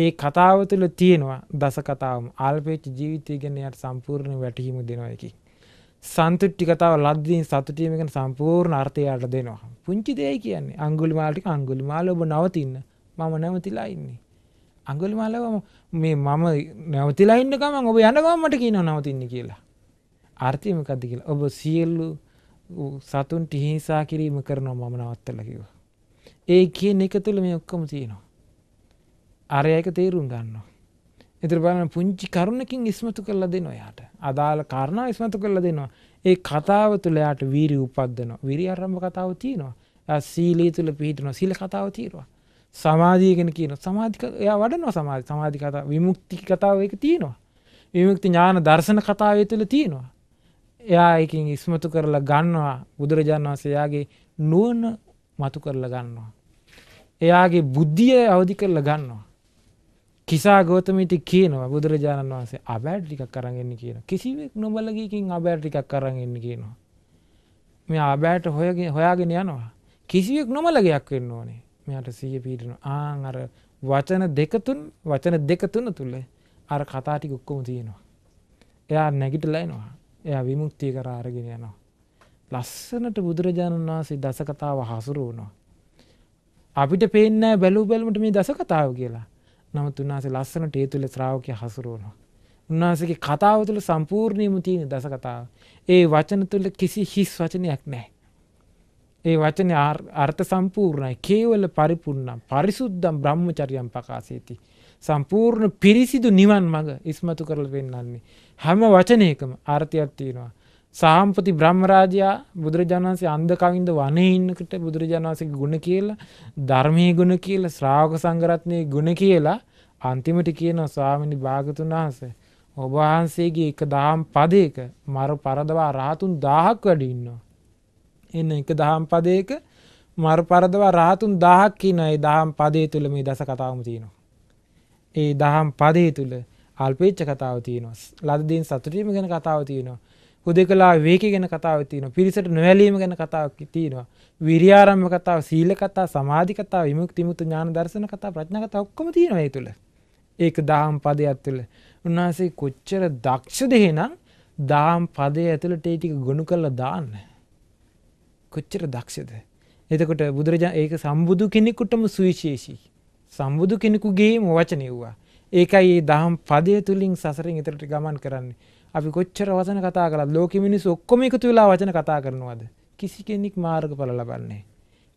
ඒ කතාව තුළ තියෙනවා දස කතාවම ආල්පේච් ජීවිතය ගැනයට සම්පූර්ණ වැටහීම දෙනවයකි. සන්තුට්ටි කතාව ලද්දී සතුටීමකෙන සම්පූර්ණ අර්ථයට දෙනවා. පුංචි දෙය කියන්නේ අංගුලි මාල්ටික අංගුලි මාලඔබ නවතින්න මම නැවතිලා ඉන්නේ. අංගුලි මාලව මේ මම නැවතිලා ඉන්න ගමන් ඔබ යනගමට කියනව නවතින්න කියලා. අර්ථයමකද කියලා ඔබ සියල්ලු සතුන් ටිහිංසා කිරීම කරනවා මම නවත්තල කිවා. ඒ කියන එක තුළ මේ ඔක්කොම තියෙනවා. අරය එක තේරුම් ගන්නවා. එතර බලන්න පුංචි කරුණකින් ඉස්මතු කරලා දෙනවා යාට. අදාළ කාරණා ඉස්මතු කරලා දෙනවා. ඒ කතාව තුළ යාට වීරි උපද්දනවා. විරි ආරම්භ කතාව තියෙනවා. සීලී තුළ පිහිටනවා. සීල කතාව තියෙනවා. සමාධිය ගැන කියන සමාධි එයා වඩනවා සමාධි සමාධි කතාව විමුක්ති කතාව එක තියෙනවා. විමුක්ති ඥාන දර්ශන කතාවේ තුළ තියෙනවා. එයා එකින් ඉස්මතු කරලා ගන්නවා බුදුරජාණන් වහන්සේයාගේ නුවණ මතු කරලා ගන්නවා. එයාගේ බුද්ධිය අවදි කරලා ගන්නවා. කිසා ගෝතමීට කියනවා බුදුරජාණන් වහන්සේ අබෑඩ් ටිකක් අරන් එන්න කියනවා. කිසිවෙක් නොබලගීකින් අබෑඩ් ටිකක් අරන් එන්න කියනවා. මේ අබෑට හොයගෙන හොයාගෙන යනවා. කිසිවෙක් නොමලගයක් වෙන්න ඕනේ. මෙයාට සිහිය පිහිටනවා. ආන් අර වචන දෙක තුන වචන දෙක තුන තුල අර කතා ටික ඔක්කොම තියෙනවා. එයා නැගිටලා එනවා. එයා විමුක්තිය කරා අරගෙන යනවා. ලස්සනට බුදුරජාණන් වහන්සේ දස කතාව හසුරුවනවා. අපිට පේනෑ බැලූ බැලමට මේ දස කතාව කියලා නමුත් උන්වහසේ ලස්සනට ඒ තුළ ශ්‍රාවකය හසුරුවනවා. උන්වහසගේ කතාව තුළ සම්පූර්ණයම තියෙන දස කතාව. ඒ වචන තුළ කිසි හිස් වචනයක් නැහැ. ඒ වචන අර්ථ සම්පූර්ණයි කේවල පරිපුන්නම් පරිසුද්දම් බ්‍රහ්මචරියම් පකාසේති. සම්පූර්ණ පිරිසිදු නිවන් මඟ ඉස්මතු කරල වෙන්නන්නේ. හැම වචනයකම අර්ථයක් තියෙනවා. සාම්පති බ්‍රහ්මරාජයා බුදුරජාණන්සේ අන්දකවින්ද වනහින්නකට බුදුරජාණන්සක ගුණ කියලා ධර්මය ගුණ කියල ශ්‍රාවක සංගරත්නය ගුණ කියලා අන්තිමට කියන ස්වාමිනි භාගතුන් වහස. ඔබහන්සේගේ එක දහම් පදයක මර පරදවා රහතුන් දාහක් වැඩ ඉන්නවා. එන්න එක දහම් පදයක මර පරදවා රහතුන් දාහක් කියනයි දහම් පදේ තුළ මේ දස කතාවම තියෙනවා. ඒ දහම් පදේ තුළ අල්පේච්ච කතාව තියෙනවා ලදදින් සතුටීම ගැන කතාව තියෙනවා හුදෙකලා විවේකී ගැන කතාවක් තියෙනවා. පිරිසට නොඇලීම ගැන කතාවක් තියෙනවා. විරියාරම්භ කතාව, සීල කතා, සමාධි කතා, විමුක්ති මුතු ඥාන දර්ශන කතා, ප්‍රඥා කතා ඔක්කොම තියෙනවා ඒ තුල. ඒක දහම් පදයක් තුල. උන්වහන්සේ කොච්චර දක්ෂද එහෙනම් දහම් පදයේ ඇතුළට ඒ ටික ගොනු කරලා දාන්න. කොච්චර දක්ෂද? එතකොට බුදුරජාණන් ඒක සම්බුදු කෙනෙකුටම සුවිශේෂී. සම්බුදු කෙනෙකුගේම වචනයුවා. ඒකයි මේ දහම් පදයේ තුලින් සසරින් ඊතරට ගමන් කරන්නේ. අපි කොච්චර වචන කතා කළත් ලෝක මිනිස් ඔක්කොම එකතු වෙලා වචන කතා කරනවාද කිසි කෙනෙක් මාර්ග පල ලබන්නේ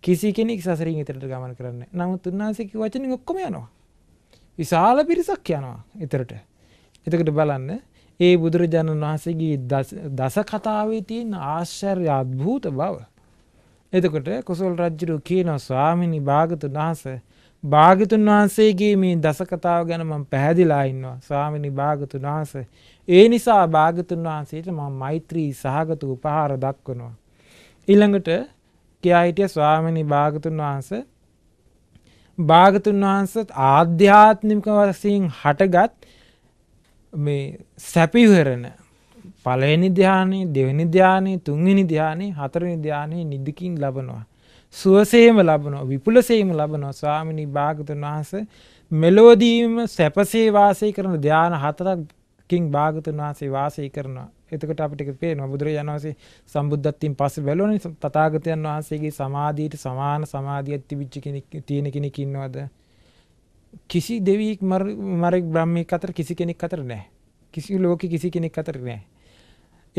කිසි කෙනෙක් සසරින් ඉතරට ගමන් කරන්න නමුත් උන්නාසක වචනින් ඔක්කොම යනවා විශාල පිරිසක් යනවා ඉතරට එතකට බලන්න ඒ බුදුරජාණන් වහන්සේගේ දස කතාවේ තියෙන ආශ්චර්ය අද්භූත බව එතකොට කොසල් රජ්ජුරු කියනවා ස්වාමිනි භාගතුන් වහන්සේ භාගිතුන් වහන්සේගේ මේ දසකතාව ගැන මම පැහැදිලා ඉන්නවා ස්වාමිනි භාගතුන් වහන්සේ. ඒ නිසා භාගතුන් වහන්සේට මම මෛත්‍රී සහගත උපහාර දක්වනවා. ඊළඟට කියා හිටිය ස්වාමිනි භාගතුන් වහන්සේ භාගතුන් වහන්සේත් ආධ්‍යාත්මික වශයෙන් හටගත් මේ සැපිහරණ පළවෙනි ධානයේ දෙවෙනි ධානයේ තුන්වෙනි ධානයේ හතරවෙනි ධානයේ නිදිකින් ලබනවා. සුවසේම ලබනවා විපුලසේම ලබනවා ස්වාමිනී භාගතුන් වහන්සේ මෙලෝදීම සැපසේ වාසය කරන ධ්‍යාන හතරකින් භාගතුන් වහන්සේ වාසය කරනවා. එතකොට අපිට පේනවා බුදුරජාණන් වහන්සේ සම්බුද්ධත්වයෙන් පස්සේ බැලුවනේ තථාගතයන් වහන්සේගේ සමාධියට සමාන සමාධියක් තිබිච්ච කෙනෙක් තියෙන කෙනෙක් ඉන්නවද? කිසි දෙවියෙක් මරෙක් බ්‍රහ්මෙක් අතර කිසි කෙනෙක් අතර නැහැ. කිසි ලෝකෙ කිසි කෙනෙක් අතර නැහැ.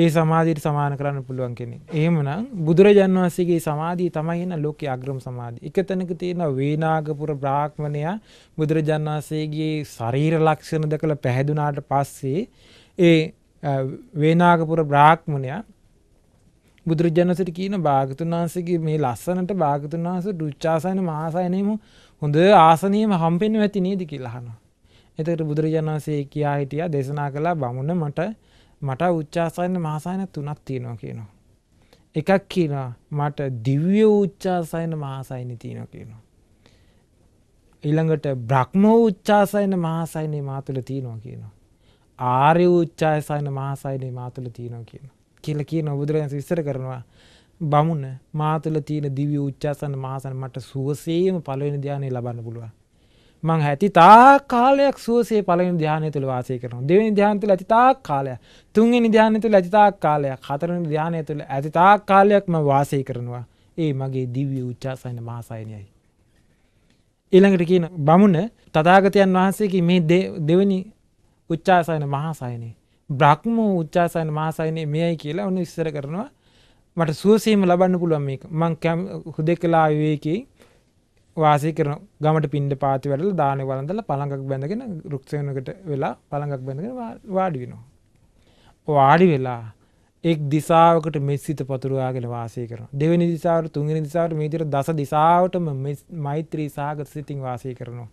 ඒ සමාධීයට සමාන කරන්න පුළුවන් කෙනෙක්. එහෙමනම් බුදුරජාන් වහන්සේගේ සමාධිය තමයි එන ලෝකයේ අග්‍රම සමාධිය. එක තැනක තියෙන වේනාගපුර බ්‍රාහ්මණයා බුදුරජාන් වහන්සේගේ ශරීර ලක්ෂණ දැකලා පැහැදුනාට පස්සේ ඒ වේනාගපුර බ්‍රාහ්මණයා බුදුරජාණන් වහන්සේට කියන භාගතුන් වහන්සේගේ මේ ලස්සනට භාගතුන් වහන්සේ දුච්චාසයන මහාසයනෙම හොඳ ආසනියම හම්බෙන්නේ නැති නේද කියලා අහනවා. එතකොට බුදුරජාණන් වහන්සේ කියා හිටියා දේශනා කළා බමුණ මට මට උච්චාසයන මහසායන තුනක් තියෙනවා කියනවා. එකක් කියනවා මට දිව්‍ය උච්චාසයන මහසයින තියෙනවා කියනවා. ඊළඟට බ්‍රහ්ම උච්චාසයන මහසයිනේ මාතුල තියෙනවා කියනවා. ආර්ය උච්චාසයන මහසයිනේ මාතුල තියෙනවා කියනවා. කියලා කියන බුදුරජාණන් විස්තර කරනවා බමුණ මාතුල තියෙන දිව්‍ය උච්චාසන මහසන මට සුවසේම පළවෙනි ධානය ලබන්න පුළුවන්. මං ඇති තා කාලයක් සුවසේ පලින් ධ්‍යානය තුළ වාසය කරන දෙවනි ධ්‍යාන තුළ ඇතිතාක් කාලය තුන්ගනි ධ්‍යානය තුළ ඇතිතාක් කාලයක් හතරන ධ්‍යානය තුළ ඇතිතා කාලයක්ම වාසය කරනවා ඒ මගේ දිව්‍ය උච්චාසයින මහසයිනයයි. ඊළඟට කියන බමුණ තතාගතයන් වහන්සේකි මේ දෙවනි උච්චාසයන මහාසයනේ බ්‍රහ්ම උච්චාසයන මහසයිනය මෙයයි කියලා ඔන්න ඉස්සර කරනවා මට සුවසීම ලබන්න පුළුවන් මේ මං හුදෙ කලා වේකෙන් වාසය කරන ගමට පින්ඩ පාති වැඩල දාන වලඳල පළඟක් බැඳගෙන රුක්ෂයනකට වෙලා පළඟක් බැඳගෙන වාඩි වෙනවා. වාඩි වෙලා එක් දිසාාවකට මෙස්සිත පතුරවාගෙන වාසය කරන දෙවනි දිසාාවට තුන්ගෙන දිසාාවට මේතර දස දිසාාවටම මෛත්‍රී සාගත සිතින් වාසය කරනවා.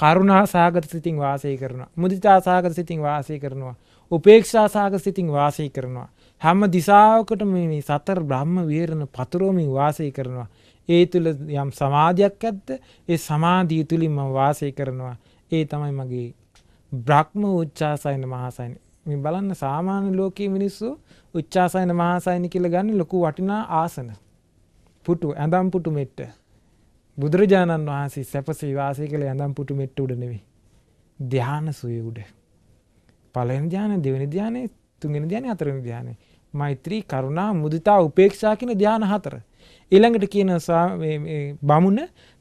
කරුණා සාගත සිතින් වාසය කරනවා මුදිතා සාගත සිතින් වාසය කරනවා උපේක්ෂා සාගත සිතින් වාසය කරනවා හැම දිසාාවකට මේ සතර බ්‍රහ්ම වේරණ පතුරෝමින් වාසය කරනවා ඒ තුළ යම් සමාධයක් ඇත්ත ඒ සමාධී තුළින් මම වාසය කරනවා ඒ තමයි මගේ බ්‍රහ්ම උච්චාසයන මහාසයන මේ බලන්න සාමාන්‍ය ලෝකයේ මිනිස්සු උච්චාසයන මහාසයන කියලා ගන්න ලොකු වටිනා ආසන පුටු ඇඳම් පුටු මෙට්ට බුදුරජාණන් වහන්සේ සැපසේ වාසය කළ ඇඳම් පුටු මෙට්ට උඩ නෙවෙයි ධ්‍යාන සුවේ උඩ පළවෙනි ධ්‍යාන දෙවෙනි ධ්‍යානෙ තුන්වෙනි ධ්‍යානෙ හතරවෙනි ධ්‍යානෙ මෛත්‍රී කරුණා මුදිතා උපේක්ෂා කියන ධ්‍යාන හතර ඊළඟට කියනසා බමුණ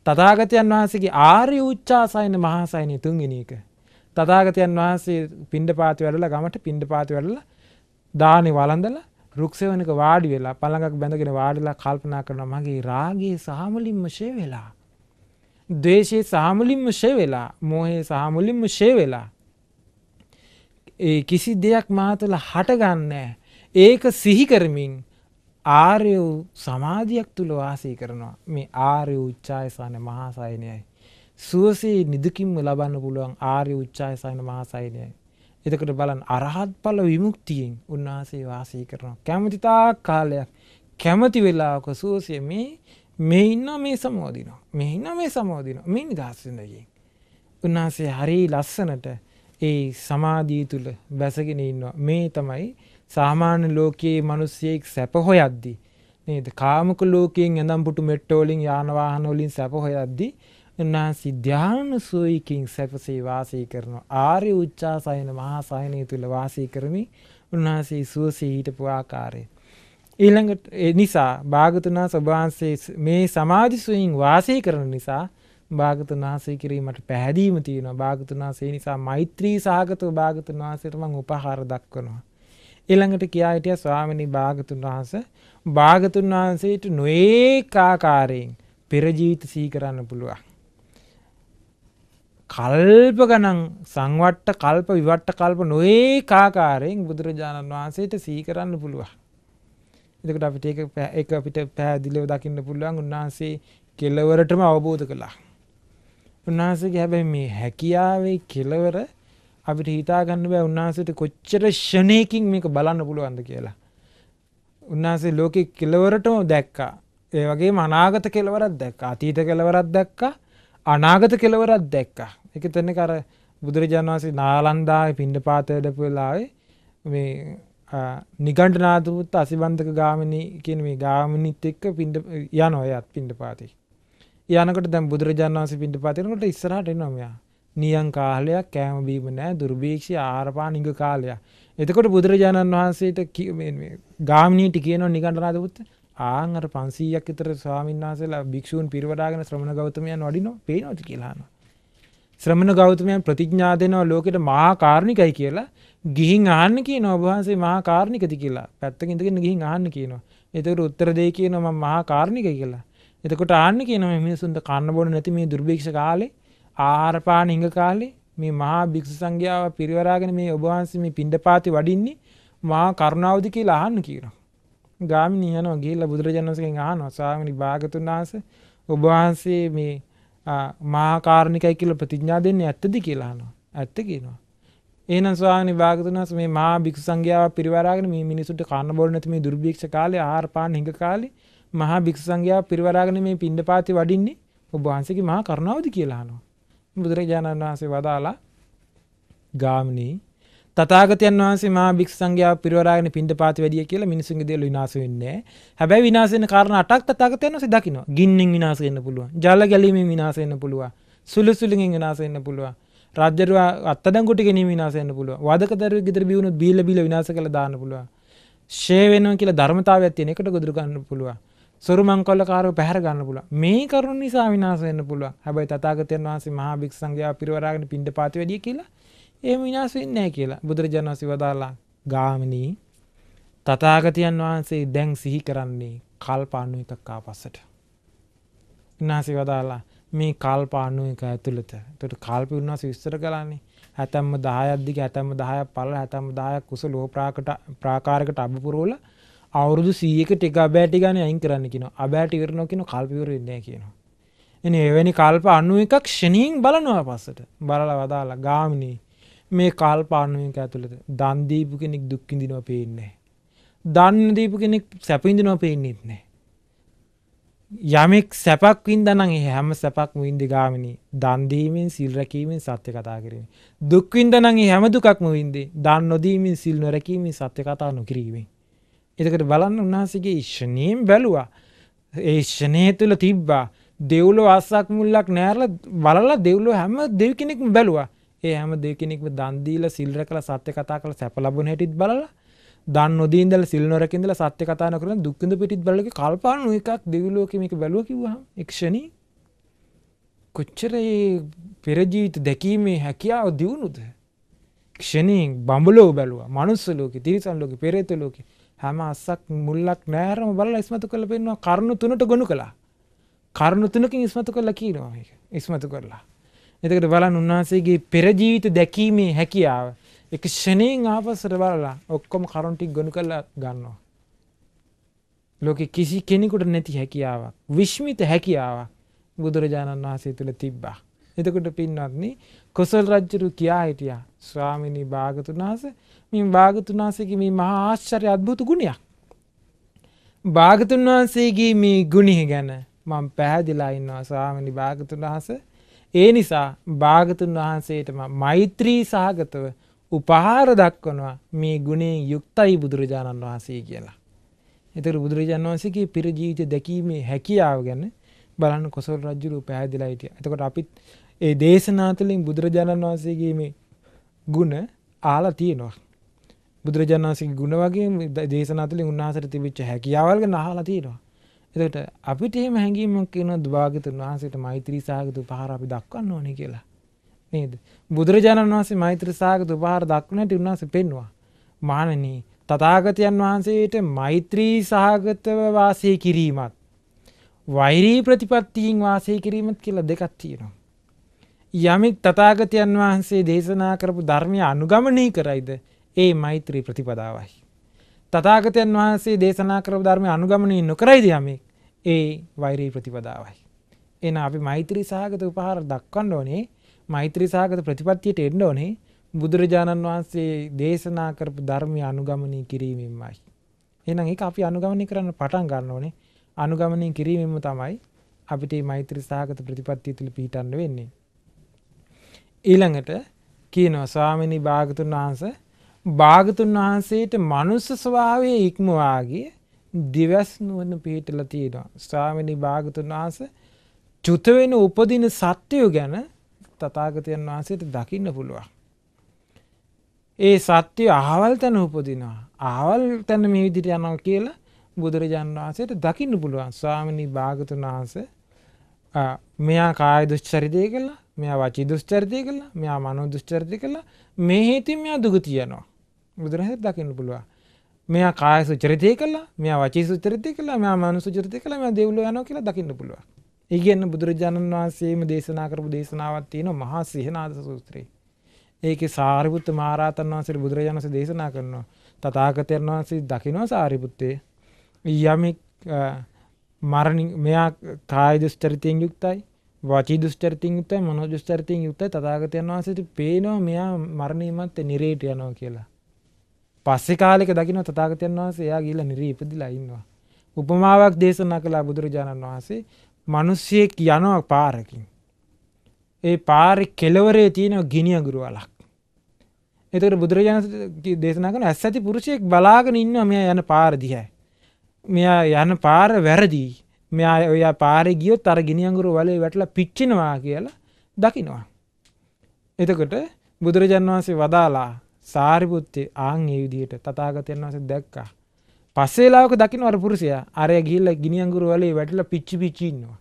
තතාගතයන් වහන්සේගේ ආර්ය උච්චාසයන මහාසයනය තුන්ගෙනක. තතාගතයන් වහන්සේ පින්ඩ පාති වැඩල ගමට පින්ඩ පාති වැඩල දානෙ වලන්දල රුක්ෂවනක වාඩි වෙලා පළඟක් බැඳගෙන වාඩිලා කල්පනා කරන මගේ රාගේ සහමලින්ම ශේ වෙලා. දේශයේ සහමුලින්ම ශේ වෙලා මෝහේ සහමුලින්ම ශේ වෙලා. ඒ කිසි දෙයක් මාතල හටගන්නෑ. ඒක සිහිකරමින් ආර්ය වූ සමාධියක් තුල වාසය කරනවා මේ ආර්ය උච්චායසන මහාසයනයයි සුවසේ නිදුකින්ම ලබන්න පුළුවන් ආර්ය උච්චායසන මහාසයනයයි එතකොට බලන්න අරහත් ඵල විමුක්තියෙන් උන්වහන්සේ වාසය කරනවා කැමතිතා කාලයක් කැමති වෙලාවක සුවසේ මේ මේ ඉන්න මේ සමෝදිනවා මේ ඉන්න මේ සමෝදිනවා මේ නිදහස් වෙනකින් උන්වහන්සේ හරි ලස්සනට ඒ සමාධිය තුල බැසගෙන ඉන්නවා මේ තමයි සාමාන්‍ය ලෝකයේ මිනිස්සෙක් සැප හොයද්දී නේද කාමක ලෝකයෙන් ඇඳම් පුටු මෙට්ට වලින් යාන වාහන වලින් සැප හොයද්දී උන්වහන්සේ ධ්‍යාන සෝයිකින් සැපසේ වාසය කරන ආර්ය උච්චාසයන මහා සයනය තුල වාසය කරමින් උන්වහන්සේ සුවසේ හිටපු ආකාරය ඊළඟට ඒ නිසා භාගතුනා සබාන්සේ මේ සමාජ සුවින් වාසය කරන නිසා භාගතුන් වහන්සේ කිරීමට පැහැදීම තියෙනවා භාගතුන් වහන්සේ නිසා මෛත්‍රී සාගතව භාගතුන් වහන්සේට මම උපහාර දක්වනවා ඊළඟට කියා හිටිය ස්වාමිනී භාගතුන් වහන්සේ භාගතුන් වහන්සේට නොඒක ආකාරයෙන් පෙර ජීවිත සිහි කරන්න පුළුවන්. කල්ප ගණන් සංවට්ට කල්ප විවට්ට කල්ප නොඒක ආකාරයෙන් බුදුරජාණන් වහන්සේට සිහි කරන්න පුළුවන්. එතකොට අපිට ඒක ඒක අපිට පැහැදිලිව දකින්න පුළුවන් උන්වහන්සේ කෙලවරටම අවබෝධ කළා. උන්වහන්සේගේ හැබැයි මේ හැකියාවේ කෙලවර අපිට හිතාගන්න බෑ උන්වහන්සේට කොච්චර ෂණයකින් මේක බලන්න පුළුවන්ද කියලා. උන්වහන්සේ ලෝකෙ කෙලවරටම දැක්කා. ඒ වගේම අනාගත කෙලවරක් දැක්කා. අතීත කෙලවරක් දැක්කා. අනාගත කෙලවරක් දැක්කා. ඒක තන්නේ අර බුදුරජාණන් වහන්සේ නාලන්දාවේ පිණ්ඩපාත වැඩපු වෙලාවේ මේ නිගණ්ඨනාථපුත් අසිබන්ධක ගාමිනී කියන මේ ගාමිනීත් එක්ක පිණ්ඩ යනවා එයත් පිණ්ඩපාතේ. යනකොට දැන් බුදුරජාණන් වහන්සේ පිණ්ඩපාතේ යනකොට ඉස්සරහට එනවා මෙයා. නියං කාලයක් කෑම බීම නෑ දුර්භීක්ෂි ආරපානිග කාලයක්. එතකොට බුදුරජාණන් වහන්සේට ගාමිණීට කියන නිගණ්ඩනාදපුත්ත ආන් අර 500ක් විතර ස්වාමීන් වහන්සේලා භික්ෂූන් පිරිවඩාගෙන ශ්‍රමණ ගෞතමයන් වඩිනව පේනවද කියලා අහනවා. ශ්‍රමණ ගෞතමයන් ප්‍රතිඥා දෙනවා ලෝකෙට මහා කාරුණිකයි කියලා ගිහින් අහන්න කියනවා ඔබ වහන්සේ මහා කාරුණිකද කියලා. පැත්තකින් ඉඳගෙන ගිහින් අහන්න කියනවා. එතකොට උත්තර දෙයි කියනවා මම මහා කාරුණිකයි කියලා. එතකොට ආන්න කියනවා මේ මිනිසුන්ට කන්න බොන්න නැති මේ දුර්භික්ෂ කාලේ ආරපාන හිඟ කාලේ මේ මහා භික්ෂු සංඝයාව පිරිවරාගෙන මේ ඔබ වහන්සේ මේ පිණ්ඩපාතේ වඩින්නේ මහා කරුණාවද කියලා අහන්න කියනවා. ගාමිණී යනවා ගිහිල්ලා බුදුරජාණන් වහන්සේගෙන් අහනවා ස්වාමීනි භාගතුන් වහන්සේ ඔබ වහන්සේ මේ මහා කාරුණිකයි කියලා ප්‍රතිඥා දෙන්නේ ඇත්තද කියලා අහනවා. ඇත්ත කියනවා. එහෙනම් ස්වාමීනි භාගතුන් වහන්සේ මේ මහා භික්ෂු සංඝයාව පිරිවරාගෙන මේ මිනිසුන්ට කන්න බොන්න නැති මේ දුර්භික්ෂ කාලේ ආහාර පාන හිඟ කාලේ මහා භික්ෂු සංඝයාව පිරිවරාගෙන මේ පිණ්ඩපාතේ වඩින්නේ ඔබ වහන්සේගේ මහා කරුණාවද කියලා අහනවා. බුදුරජාණන් වහන්සේ වදාලා ගාමිණී තථාගතයන් වහන්සේ මා භික්ෂුසංඝයා පිරිවරාගෙන පින්ඩපාති වැඩිය කියලා මිනිසුන්ගේ දේවල් විනාශ වෙන්නේ. හැබැයි විනාශ වෙන කාරණා 8ක් තථාගතයන් වහන්සේ දකිනවා. ගින්නෙන් විනාශ වෙන්න පුළුවන්. ජල ගැලීමෙන් විනාශ වෙන්න පුළුවන්. සුළු සුළුෙන් විනාශ වෙන්න පුළුවන්. රාජ්‍යරුවා අත්තඩංගුටි ගැනීම විනාශ වෙන්න පුළුවන්. වාදක දරුවෙක් ගෙදර බිවුනොත් බීලා බීලා විනාශ කරලා දාන්න පුළුවන්. ෂේ වෙනවා කියලා ධර්මතාවයක් තියෙන එකට ගොදුරු ගන්න පුළුවන්. සොරුමංකොල්ලකාරව පැහැර ගන්න පුළුවන්. මේ කරුණ නිසා විනාශ වෙන්න පුළුවන්. හැබැයි තථාගතයන් වහන්සේ මහා භික්ෂුංගයා පිරිවරාගෙන පිණ්ඩපාත වැඩිය කියලා එහෙම විනාශ වෙන්නේ නැහැ කියලා බුදුරජාණන් වහන්සේ වදාලා ගාමිනී තථාගතයන් වහන්සේ දැන් සිහි කරන්නේ කල්ප 91ක ආපස්සට. උන්වහන්සේ වදාලා මේ කල්ප 91 ඇතුළත. එතකොට කල්ප උන්වහන්සේ විස්තර කළානේ. ඇතැම්ම 10ක් දිගේ ඇතැම්ම 10ක් පළ ඇතැම්ම 10ක් කුස ලෝහ ප්‍රාකට ප්‍රාකාරයකට අබපුරවලා අවුරුදු සියක ටික බෑටි ගන අයින් කරන්න කියන අබෑටි වරනෝ කියන කල්පිවරන්න කියන එන එවැනි කල්ප අනුව එකක් ෂණීන් බලනවා පස්සට බලල වදාලා ගාමිණී මේ කල්ප අනුවෙන් ඇතුළට දන්දීපු කෙනෙක් දුක්කිදිනවා පේන්නේ දන්න දීපු කෙනෙක් සැපින්දිනවා පේන්නෙත් නෑ යමෙක් සැපක් වින්දනන් හැම සැපක් වින්දි ගාමිණී දන්දීමෙන් සිල්රැකීමෙන් සත්‍ය කතා කිරීම. දුක්වින්දනගේ හැම දුකක්ම වින්දේ දන් නොදීමින් සිල් නොරැකීමේ සත්‍ය කතා නොකිරීමේ. එතකට බලන්න උන්වහන්සේගේ ශ්නයෙන් බැලුවා ඒ ෂනය තුළ තිබ්බා දෙව්ලෝ අස්සක් මුල්ලක් නෑරල බලලා දෙව්ලෝ හැම දෙව් කෙනෙක් බැලවා ඒ හැම දෙව කෙනෙක් දන්දීල සිල්ර කළ සත්‍ය කතා කළ සැපලබුණ හැටිත් බලලා දන් නොදීන්දල සිල්නොරකින්දල සත්‍ය කතාන කරන දුක්කඳ පිටිත් බලක කල්පාන එකක් දෙව්ලෝකමික බැලුව කිවවා එක්ෂණී කොච්චර පෙරජීවිත දැකීමේ හැකියාව දියුණුද ක්ෂණයෙන් බඹලෝ බැලවා මනුස්සලෝක තිරිසන් ලෝක පෙරේත ලෝකේ හැම අස්සක් මුල්ලක් නෑරම බලලා ඉස්මතු කරලා පෙන්නවා කරුණු තුනට ගොනු කළා. කරුණු තුනකින් ඉස්මතු කරලා කියනවා මේක. ඉස්මතු කරලා. එතකොට බලන්න උන්වහන්සේගේ පෙර ජීවිත දැකීමේ හැකියාව එක ෂණයෙන් ආපස්සට බලලා ඔක්කොම කරුණු ටික ගොනු කරලා ගන්නවා. ලෝකෙ කිසි කෙනෙකුට නැති හැකියාවක්, විශ්මිත හැකියාවක් බුදුරජාණන් වහන්සේ තුල තිබ්බා. එතකොට පින්වත්න්නේ කොසල් රජ්ජරු කියා හිටිය ශ්‍රාමිණී භාගතුන් වහස මින් භාගතුන් වහසේගේ මේ මහා ආශ්චර්ය අද්භූත ගුණයක්. භාගතුන් වහන්සේගේ මේ ගුණිහ ගැන මම පැහැදිලා ඉන්නවා ස්වාමිනි භාගතුන් වහස. ඒ නිසා භාගතුන් වහන්සේටම මෛත්‍රී සහගතව උපහාර දක්වනවා මේ ගුණේ යුක්තයි බුදුරජාණන් වහන්සේ කියලා. එතර බුදුරජාණන් වහන්සේගේ පිරජීවිත දැකීමේ හැකියාව ගැන බලන්න කොසල් රජ්ජුරු පැහැදිලා හිටිය. එතකොට අපිත් ඒ දේශනා තුළින් බුදුරජාණන් වහන්සේගේ මේ ಗುಣ ආලා තියෙනවා. බුදුරජාණන් වහන්සේගේ ಗುಣ වගේ දේශනා තුළින් උන්වහන්සේට තිබිච්ච හැකියාවල් ගැන අහලා තියෙනවා. එතකොට අපිට එහෙම හැඟීමක් කියනවා දුභාගතුන් වහන්සේට මෛත්‍රී සාගත උපහාර අපි දක්වන්න ඕනේ කියලා. නේද? බුදුරජාණන් වහන්සේ මෛත්‍රී සාගත උපහාර දක්වන්නට උන්වහන්සේ පෙන්නවා. මහණෙනි, තථාගතයන් වහන්සේට මෛත්‍රී සාගතව වාසය කිරීමත් වෛරී ප්‍රතිපත්තියෙන් වාසය කිරීමත් කියලා දෙකක් තියෙනවා. යමෙක් තතාගතයන් වහන්සේ දේශනා කරපු ධර්මය අනුගමනය කරයිද ඒ මෛත්‍රී ප්‍රතිපදාවයි. තතාගතයන් වහන්සේ දේශනා කරපු ධර්මය අනුගමනය නොකරයිද යමෙක් ඒ වෛරී ප්‍රතිපදාවයි. එන අපි මෛත්‍රී සහගත උපහාර දක්වන්න ඕනේ මෛත්‍රී සහගත ප්‍රතිපත්තියට එන්න ඕනේ බුදුරජාණන් වහන්සේ දේශනා කරපු ධර්මය අනුගමනය කිරීමෙන්මයි. එනම් ඒ අපි අනුගමනය කරන්න පටන් ගන්න ඕනේ අනුගමනය කිරීමෙන්ම තමයි අපිට මෛත්‍රී සහගත ප්‍රතිපත්තිය තුළ පිහිටන්න වෙන්නේ. ඊළඟට කියනවා ස්වාමිනි භාගතුන් වහන්ස භාගතුන් වහන්සේට මනුස්ස ස්වභාවය ඉක්මවාගේ දිවස් නුවන පිහිටලා තියෙනවා. ස්වාමිනි භාගතුන් වහන්ස චුත වෙන උපදින සත්‍යය ගැන තථාගතයන් වහන්සේට දකින්න පුළුවන්. ඒ සත්‍ය අහවල් තැන උපදිනවා. අහවල් තැන මේ විදිහට යනවා කියලා බුදුරජාණන් වහන්සේට දකින්න පුළුවන්. ස්වාමිනී භාගතුන් වහන්සේ මෙයා කාය දුස්චරිතය කළා මෙයා වචි දුෂ්චරිතය කළා මෙයා මනෝ දුෂ්චරිතය කළා මේ හේතින් මෙයා දුග තියනවා බුදුරහ දකින්න පුළුවන් මෙයා කාය සුචරිතය කළා මෙයා වචි සුචරිතය කළා මෙයා මනෝ සුචරිතය කළා මෙයා දෙව්ලෝ යනවා කියලා දකින්න පුළුවන් ඒ කියන්නේ බුදුරජාණන් වහන්සේම දේශනා කරපු දේශනාවක් තියෙනවා මහා සිහනාද සූත්‍රයේ ඒකේ සාරිපුත්ත මහරහතන් වහන්සේ බුදුරජාණන් වහන්සේ දේශනා කරනවා තථාගතයන් වහන්සේ දකිනවා සාරිපුත්තේ යමෙක් මරණින් මෙයා කාය දුෂ්චරිතයෙන් යුක්තයි වචී දුෂ්චරිතින් යුක්තයි මනෝ දුෂ්චරිතින් යුක්තයි තථාගතයන් වහන්සේට පේනවා මෙයා මරණීමත් නිරේට යනවා කියලා. පස්සේ කාලෙක දකින්න තථාගතයන් වහන්සේ එයා ගිහිල්ලා නිරේ ඉපදිලා ඉන්නවා. උපමාවක් දේශනා කළා බුදුරජාණන් වහන්සේ මිනිසියෙක් යනවා පාරකින්. ඒ පාරේ කෙළවරේ තියෙන ගිනි අඟුරු වලක්. එතකොට බුදුරජාණන් දේශනා කරන ඇස් ඇති පුරුෂයෙක් බලාගෙන ඉන්නවා මෙයා යන පාර දිහා. මෙයා යන පාර වැරදි. මෙයා ඔයා පාරි ගියොත් අර ගිනිියංගුරු වලේ වැටල පිච්චිනවා කියලා දකිනවා. එතකොට බුදුරජන් වහන්සේ වදාලා සාරිපුත්්‍ය ආං ඒ විදියට තතාගතයන් වහස දැක්කා. පස්සේලාක දකින වරපුරුසිය අරය ගිල්ල ගිනිියංගුරු වලේ වැටල පිච්චි පිචින්නවා.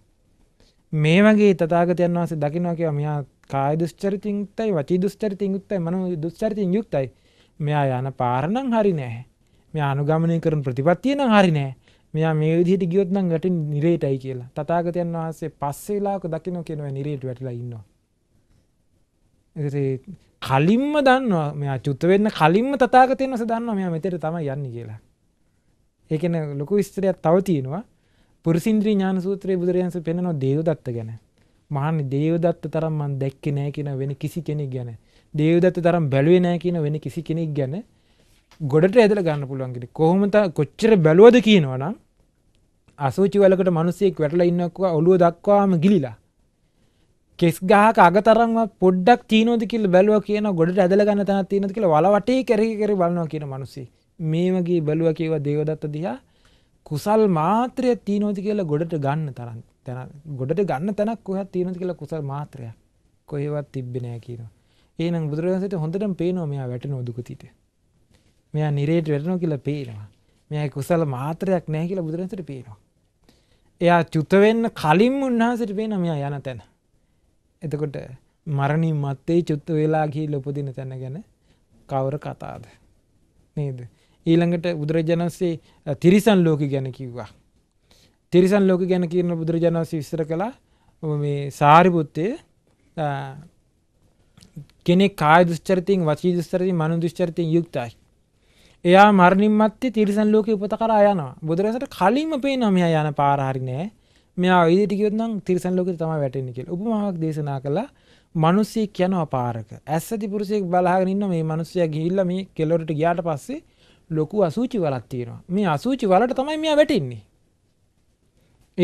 මේ වගේ තතාගතයන් වහස දකිනවා කියව මෙයා කාය දුස්චරිතිංතයි වචි දුස්චරිතිං යුත්තයි මන දුස්චරිතින් යුක්තයි මෙයා යන පාරණං හරි නෑ මේ අනුගමනය කරන ප්‍රතිපත්තියන හරි නෑ මෙයා මේ විදිහට ගියොත් නම් වැටෙන්නේ නිරේටයි කියලා. තථාගතයන් වහන්සේ පස්සේ වෙලාවක දකින්න කියනවා නිරේට වැටිලා ඉන්නවා. ඒකේ කලින්ම දන්නවා මෙයා චුත්ත වෙන්න කලින්ම තථාගතයන් වහන්සේ දන්නවා මෙයා මෙතෙට තමයි යන්නේ කියලා. ඒ කියන්නේ ලොකු විස්තරයක් තව තියෙනවා. පුරුසින්ද්‍රී ඥාන සූත්‍රයේ බුදුරජාණන්සේ පෙන්වනවා දේවදත්ත ගැන. මහන්නේ දේවදත්ත තරම් මම දැක්කේ නැහැ කියන වෙන කිසි කෙනෙක් ගැන. දේවදත්ත තරම් බැලුවේ නැහැ කියන වෙන කිසි කෙනෙක් ගැන. ගොඩට ඇදල ගන්න පුළුවන්ගෙට කොහොමත කොච්චර බැලුවද කියනවනම් අසූචි වලකට මනුස්සෙක් වැටල ඉන්නක්වා ඔලුව දක්වාම ගිලිලා කෙස් ගහක අගතරම පොඩ්ඩක් තීනෝද කියල බැලුව කියන ගොඩට ඇදල ගන්න තන තියනද කියල වලවටේ කැරි කර බලනවා කියන මනුස්සේ මේ වගේ බැලුව කියව දේවදත්ත දිහා කුසල් මාත්‍රය තීනෝති කියලා ගොඩට ගන්න තරන් තැන ගොඩට ගන්න තැනක් කොහත් තීනති කියලා කුසල් මාත්‍රයක් කොහෙවත් තිබ්බෙනෑ කියනවා ඒනම් බුදුරන්සට හොඳට පේනොමයා වැට නොදුකතිතේ මෙයා නිරේට වැටෙනවා කියලා පේනවා. මෙයා කුසල මාත්‍රයක් නැහැ කියලා බුදුරජාණන්ට පේනවා. එයා චුත වෙන්න කලින් උන්වහන්සේට පේනවා මෙයා යන තැන. එතකොට මරණින් මත්තේ චුත්ත වෙලා ගිහිල්ලා උපදින තැන ගැන කවර කතාවද? නේද? ඊළඟට බුදුරජාණන්සේ තිරිසන් ලෝක ගැන කිව්වා. තිරිසන් ලෝක ගැන කියන බුදුරජාණන්සේ විස්තර කළා මේ සාරිපුත්තේ කෙනෙක් කාය දුස්චරිතයෙන් වචී දුස්චරිතයෙන් මනෝ දුස්චරිතයෙන් යුක්තයි. එයා මරණින් මත්තේ තිරිසන් ලෝකේ උපත කරා යනවා. බුදුරජාණන්ට කලින්ම පේනවා මෙයා යන පාර හරිනේ. මෙයා ඉදිරියට ගියොත් නම් තිරිසන් ලෝකෙට තමයි වැටෙන්නේ කියලා. උපමාවක් දේශනා කළා. මිනිස්සෙක් යනවා පාරක. ඇස්සති පුරුෂයෙක් බලාගෙන ඉන්න මේ මිනිස්සයා ගිහිල්ලා මේ කෙළවරට ගියාට පස්සේ ලොකු අසූචි වලක් තියෙනවා. මේ අසූචි වලට තමයි මෙයා වැටෙන්නේ.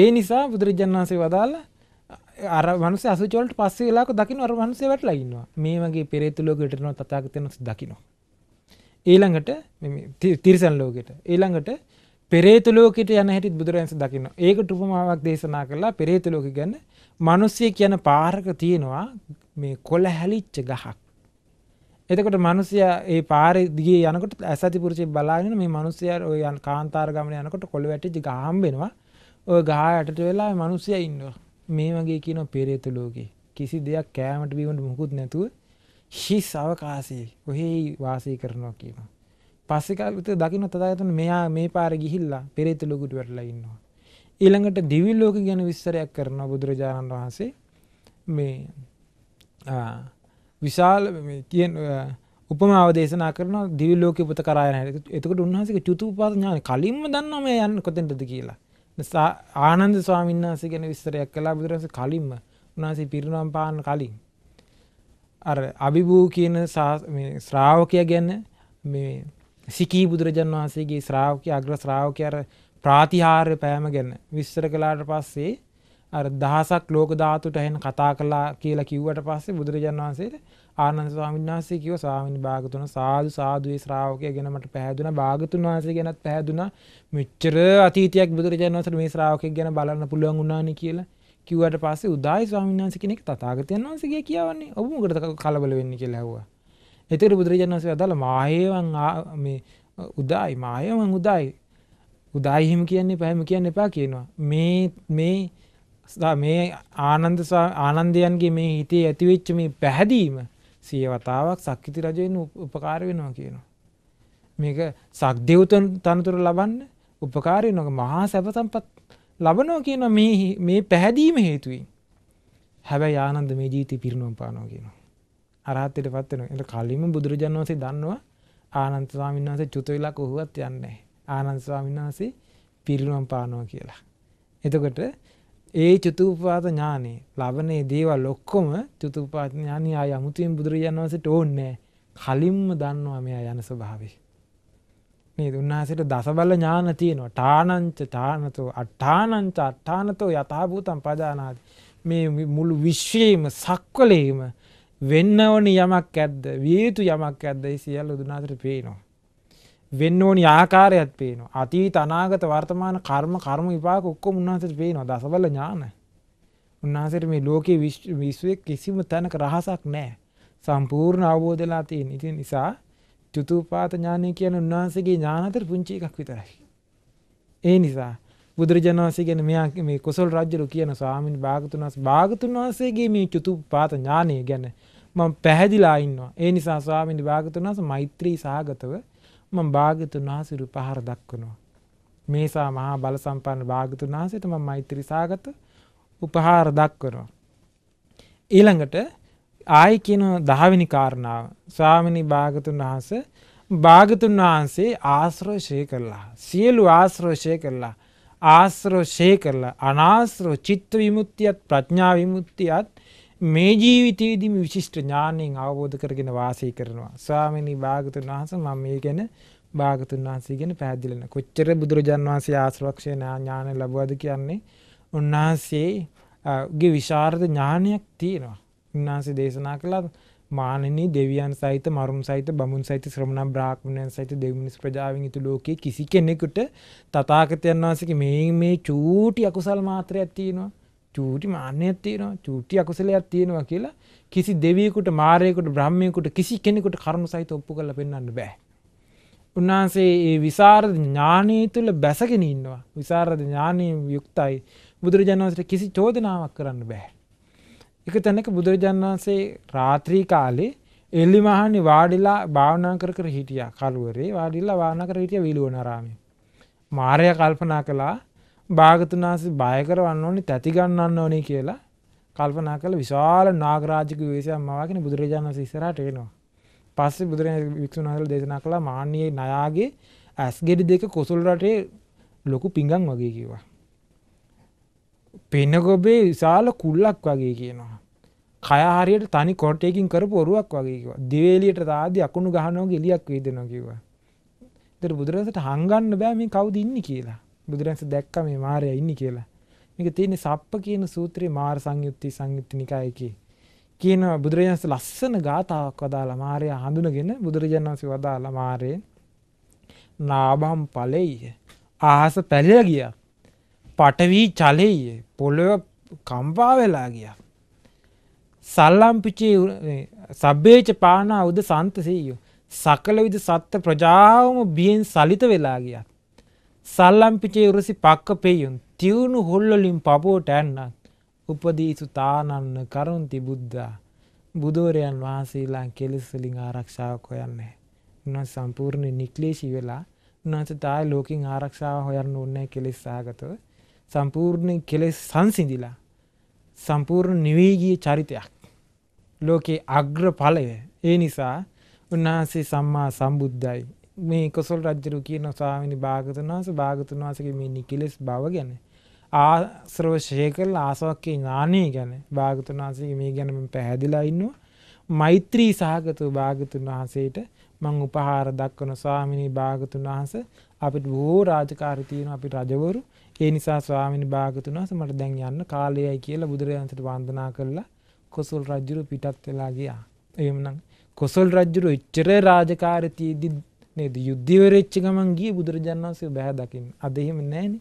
ඒ නිසා බුදුරජාණන් වහන්සේ වදාලා අර මිනිස්සු අසූචි වලට පස්සේ වෙලාවක දකින්න අර මිනිස්සු වැටලා ඉන්නවා. මේ වගේ පෙරේත ලෝකෙට යනවා තථාගතයන් දකින්න. ඊළඟට තිරිසන් ලෝකෙට ඊළඟට පෙරේතුලෝකට යන හැටි බුදුරන්ස දකින්න ඒකට උපමාවක් දේශනා කරලා පෙරේතුලෝක ගැන මනුස්්‍යය කියන පාරක තියෙනවා මේ කොල හැලිච්ච ගහක්. එතකට මනුසය ඒ පාරදිගේ යනකට ඇසතිපුරචි බලාගෙන මේ මනුස්්‍යය යන් කාන්තාර්ගමන යනකොට කොළ වැටිචි ගහම්බෙනවා ඔය ගායටට වෙලා මනුස්්‍යය ඉන්නවා මේ වගේ කියන පෙරේතුලෝකේ කිසි දෙයක් කෑමට බීමට මුකුත් නැතුව හිස් අවකාශයේ ඔහි වාසය කරනවා කියනවා. පස්සේ කාලෙත් දකින්න තථාගතයන් මෙයා මේ පාර ගිහිල්ලා පෙරේත ලෝකෙට වැටලා ඉන්නවා. ඊළඟට දිවි ලෝක ගැන විස්තරයක් කරනවා බුදුරජාණන් වහන්සේ මේ විශාල මේ තියෙන උපමාව දේශනා කරනවා දිවි ලෝකෙ පුත කරා යන හැටි. එතකොට උන්වහන්සේගේ චතුප්පාද ඥාන කලින්ම දන්නවා මේ යන්නේ කොතෙන්ටද කියලා. ආනන්ද ස්වාමීන් වහන්සේ ගැන විස්තරයක් කළා බුදුරජාණන් කලින්ම උන්වහන්සේ පිරිනම් පාන කලින්. අර අභිභූ කියන ශ්‍රාවකය ගැන මේ සිකී බුදුරජන් වහන්සේගේ ශ්‍රාවකය අග්‍ර ශ්‍රාවක අර ප්‍රාතිහාර්ය පෑම ගැන විස්තර කලාට පස්සේ අර දහසක් ලෝක ධාතුට එහෙන කතා කළා කියලා කිව්වට පස්සේ බුදුරජන් වහන්සේට ආනන්ද ස්වාමීන් වහන්සේ කිව්ව ස්වාමීන් භාගතුන සාදු සාදුයේ ශ්‍රාවකය ගැන මට පැහැදුනා භාගතුන් වහන්සේ ගැනත් පැහැදුනා මෙච්චර අතීතයක් බුදුරජාණන් වහන්සේට මේ ශ්‍රාවකයෙක් ගැන බලන්න පුළුවන් වුණානේ කියලා කිව්වට පස්සේ උදායි ස්වාමීන් වහන්සේ කෙනෙක් තථාගතයන් වහන්සේගේ කියවන්නේ ඔබ මොකටද කලබල වෙන්නේ කියලා ඇහුවා. ඒතර බුදුරජාණන් වහන්සේ අදාළ මාහේවන් මේ උදායි මාහේවන් උදායි උදායි හිම කියන්නේ පැහැම කියන්න එපා කියනවා. මේ මේ මේ ආනන්ද ආනන්දයන්ගේ මේ හිතේ ඇතිවෙච්ච මේ පැහැදීම සිය වතාවක් සක්විති රජයෙන් උපකාර වෙනවා කියනවා. මේක සක්දේවතන් තනතුර ලබන්න උපකාරී නොක මහා සැප සම්පත් ලබනවා කියන මේ මේ පැහැදීම හේතුයි. හැබැයි ආනන්ද මේ ජීවිතේ පිරිනොම් පානවා කියනවා. අරහත්ත්වයට පත් වෙනවා. ඒක කලින්ම බුදුරජාණන් වහන්සේ දන්නවා ආනන්ද ස්වාමීන් වහන්සේ චුත වෙලා කොහොවත් යන්නේ නැහැ. ආනන්ද ස්වාමීන් වහන්සේ පිරිනොම් පානවා කියලා. එතකොට ඒ චතුප්පාත ඥානේ ලබනේ දේවල් ඔක්කොම චතුප්පාත ඥානිය ආය අමුතුවෙන් බුදුරජාණන් වහන්සේට ඕනේ කලින්ම දන්නවා මෙයා යන ස්වභාවය. නේද උන්වහන්සේට දසබල ඥාන තියෙනවා ඨානංච ඨානතෝ අට්ඨානංච අට්ඨානතෝ යථාභූතං පදානාති මේ මුළු විශ්වයේම සක්වලේම වෙන්න ඕනි යමක් ඇද්ද විය යුතු යමක් ඇද්ද ඒ සියල්ල උන්වහන්සේට පේනවා වෙන්න ඕනි ආකාරයක් පේනවා අතීත අනාගත වර්තමාන කර්ම කර්ම විපාක ඔක්කොම උන්වහන්සේට පේනවා දසබල ඥාන උන්වහන්සේට මේ ලෝකයේ විශ්වයේ කිසිම තැනක රහසක් නැහැ සම්පූර්ණ අවබෝධලා තියෙන ඉතින් නිසා චුතුපාත ඥානය කියන උන්වහන්සේගේ ඥානතර පුංචි එකක් විතරයි. ඒ නිසා බුදුරජාණන් වහන්සේ ගැන මෙයා මේ කොසල් රජුරු කියන ස්වාමීන් භාගතුන් වහන්සේ භාගතුන් වහන්සේගේ මේ චුතුපාත ඥානය ගැන මම පැහැදිලා ඉන්නවා. ඒ නිසා ස්වාමීන් භාගතුන් වහන්සේ මෛත්‍රී සහගතව මම භාගතුන් වහන්සේ උපහාර දක්වනවා. මේසා මහා බල සම්පන්න භාගතුන් වහන්සේට මම මෛත්‍රී සහගත උපහාර දක්වනවා. ඊළඟට ආයි කියන දහවෙනි කාරණාව ස්වාමිනි භාගතුන් වහන්ස භාගතුන් වහන්සේ ආශ්‍රෝෂය කරලා සියලු ආශ්‍රෝෂය කරලා ආශ්‍රෝෂය කරලා අනාශ්‍රෝ චිත්ත විමුක්තියත් ප්‍රඥා විමුක්තියත් මේ ජීවිතයේදීම විශිෂ්ට ඥානයෙන් අවබෝධ කරගෙන වාසය කරනවා ස්වාමිනි භාගතුන් වහන්ස මම මේ ගැන භාගතුන් වහන්සේ ගැන පැහැදිලන කොච්චර බුදුරජාන් වහන්සේ ආශ්‍රවක්ෂය ඥාන ලැබුවද කියන්නේ උන්වහන්සේගේ විශාරද ඥානයක් තියෙනවා බ්‍රාහ්මණාන්සේ දේශනා කළත් මානනී දෙවියන් සහිත මරුම් සහිත බමුන් සහිත ශ්‍රමණ බ්‍රාහ්මණයන් සහිත දෙවිමිනිස් ප්‍රජාවෙන් යුතු ලෝකයේ කිසි කෙනෙකුට තථාගතයන් වහන්සේගේ මේ මේ චූටි අකුසල් මාත්‍රයක් තියෙනවා චූටි මාන්නයක් තියෙනවා චූටි අකුසලයක් තියෙනවා කියලා කිසි දෙවියෙකුට මාරයෙකුට බ්‍රාහ්මණයෙකුට කිසි කෙනෙකුට කරුණු සහිත ඔප්පු කරලා පෙන්වන්න බෑ. උන්වහන්සේ ඒ විසරද ඥානය තුල බැසගෙන ඉන්නවා. විසරද ඥානයෙන් යුක්තයි. බුදුරජාණන් වහන්සේට කිසි චෝදනාවක් කරන්න බෑ. එක තැනක බුදුරජාණන් වහන්සේ රාත්‍රී කාලේ එල්ලි මහන්නේ වාඩිලා භාවනා කර කර හිටියා කලුවරේ වාඩිලා භාවනා කර හිටියා විලුවනාරාමේ. මාර්යා කල්පනා කළා භාගතුනාසි බය කරවන්න ඕනේ තැති ගන්නන්න ඕනේ කියලා කල්පනා කළ විශාල නාගරාජික වේශයක් මවාගෙන බුදුරජාණන් වහන්සේ ඉස්සරහට එනවා. පස්සේ බුදුරජාණන් වික්ෂුන් වහන්සේලා දේශනා කළා මාන්නේ නයාගේ ඇස් ගෙඩි දෙක කොසල් රටේ ලොකු පිංගම් වගේ කිව්වා. පෙනගොබේ විශාල කුල්ලක් වගේ කියනවා. කය හරියට තනි කොටයකින් කරපු ඔරුවක් වගේ කිව්වා. දිවේලියට තාදී අකුණු ගහනවා ගෙලියක් වේදෙනවා කිව්වා. ඒතර බුදුරජාණන්ට හංගන්න බෑ මේ කවුද ඉන්නේ කියලා. බුදුරජාණන් දැක්කා මේ මාරයා ඉන්නේ කියලා. මේක තියෙන්නේ සප්ප කියන සූත්‍රයේ මාර සංයුක්ති සංයුක්ති නිකායකේ කියන බුදුරජාණන් ලස්සන ගාතාවක් වදාලා මාරයා හඳුනගෙන බුදුරජාණන් වහන්සේ වදාලා මාරේ නාභම් ඵලෙය ආහස පැලලා ගියා. පටවී චලයේ පොළොව කම්පා වෙලා ගිය. සල්ලම්පිචේ සබ්බේච පානා උද සන්තසීයෝ සකල විද සත්ත ප්‍රජාවම බියෙන් සලිත වෙලා ගිය. සල්ලම්පිචේ උරසි පක්ක පෙයුන් තිවුණු හොල්ලොලින් පබෝට ඇන්නත් උපදීසු තානන්න කරුන්ති බුද්ධා බුදුවරයන් වහන්සේලාන් කෙලෙස්වලින් ආරක්ෂාවක් හොයන්නේ. උන්වන්ස සම්පූර්ණය නික්ලේශී වෙලා උන්වන්ස තාය ලෝකින් ආරක්ෂාව හොයන්න ඕන්නෑ කෙලෙස් සාගතව සම්පූර්ණ කෙලෙස් සංසිඳිලා සම්පූර්ණ නිවේගී චරිතයක් ලෝකේ අග්‍ර ඵලය ඒ නිසා උන්වහන්සේ සම්මා සම්බුද්ධයි මේ කොසල් රජ්ජරු කියන ස්වාමිනි භාගතුන් වහන්සේ භාගතුන් වහන්සේගේ මේ නිකිලස් බව ගැන ආශ්‍රව ශේකල් ආසවක්කේ ඥානය ගැන භාගතුන් වහන්සේගේ මේ ගැන මම පැහැදිලා ඉන්නවා මෛත්‍රී සහගතව භාගතුන් වහන්සේට මං උපහාර දක්වන ස්වාමිනී භාගතුන් වහන්සේ අපිට බොහෝ රාජකාරී තියෙනවා අපි රජවරු ඒ නිසා ස්වාමිනී භාගතුනස මට දැන් යන්න කාලයයි කියලා බුදුරජාණන්සට වන්දනා කරලා කොසල් රජුරු පිටත් වෙලා ගියා. එහෙමනම් කොසල් රජුරු එච්චර රාජකාරිතීදී නේද යුද්ධිවරෙච්ච ගමන් ගියේ බුදුරජාණන් වහන්සේ බෑ දකින්න. අද එහෙම නැහනේ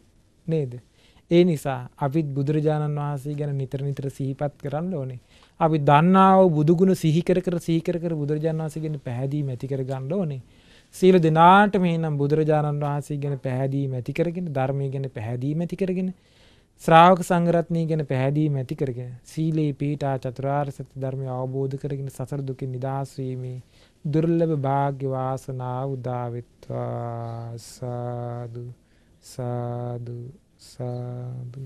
නේද? ඒ නිසා අපිත් බුදුරජාණන් වහන්සේ ගැන නිතර නිතර සිහිපත් කරන්න ඕනේ. අපි දන්නා වූ බුදුගුණ සිහි කර කර සිහි කර කර බුදුරජාණන් වහන්සේ ගැන පැහැදීම ඇති කර ගන්න ඕනේ. සියලු දෙනාට මෙහිනම් බුදුරජාණන් වහන්සේ ගැන පැහැදීම ඇති කරගෙන ධර්මය ගැන පැහැදීම ඇති කරගෙන ශ්‍රාවක සංඝරත්නය ගැන පැහැදීම ඇති කරගෙන සීලේ පීඨා චතුරාර්ය සත්‍ය ධර්මය අවබෝධ කරගෙන සසර දුකින් නිදහස් වීමේ දුර්ලභ භාග්‍ය වාසනාව උදා වෙත්වා සාදු සාදු සාදු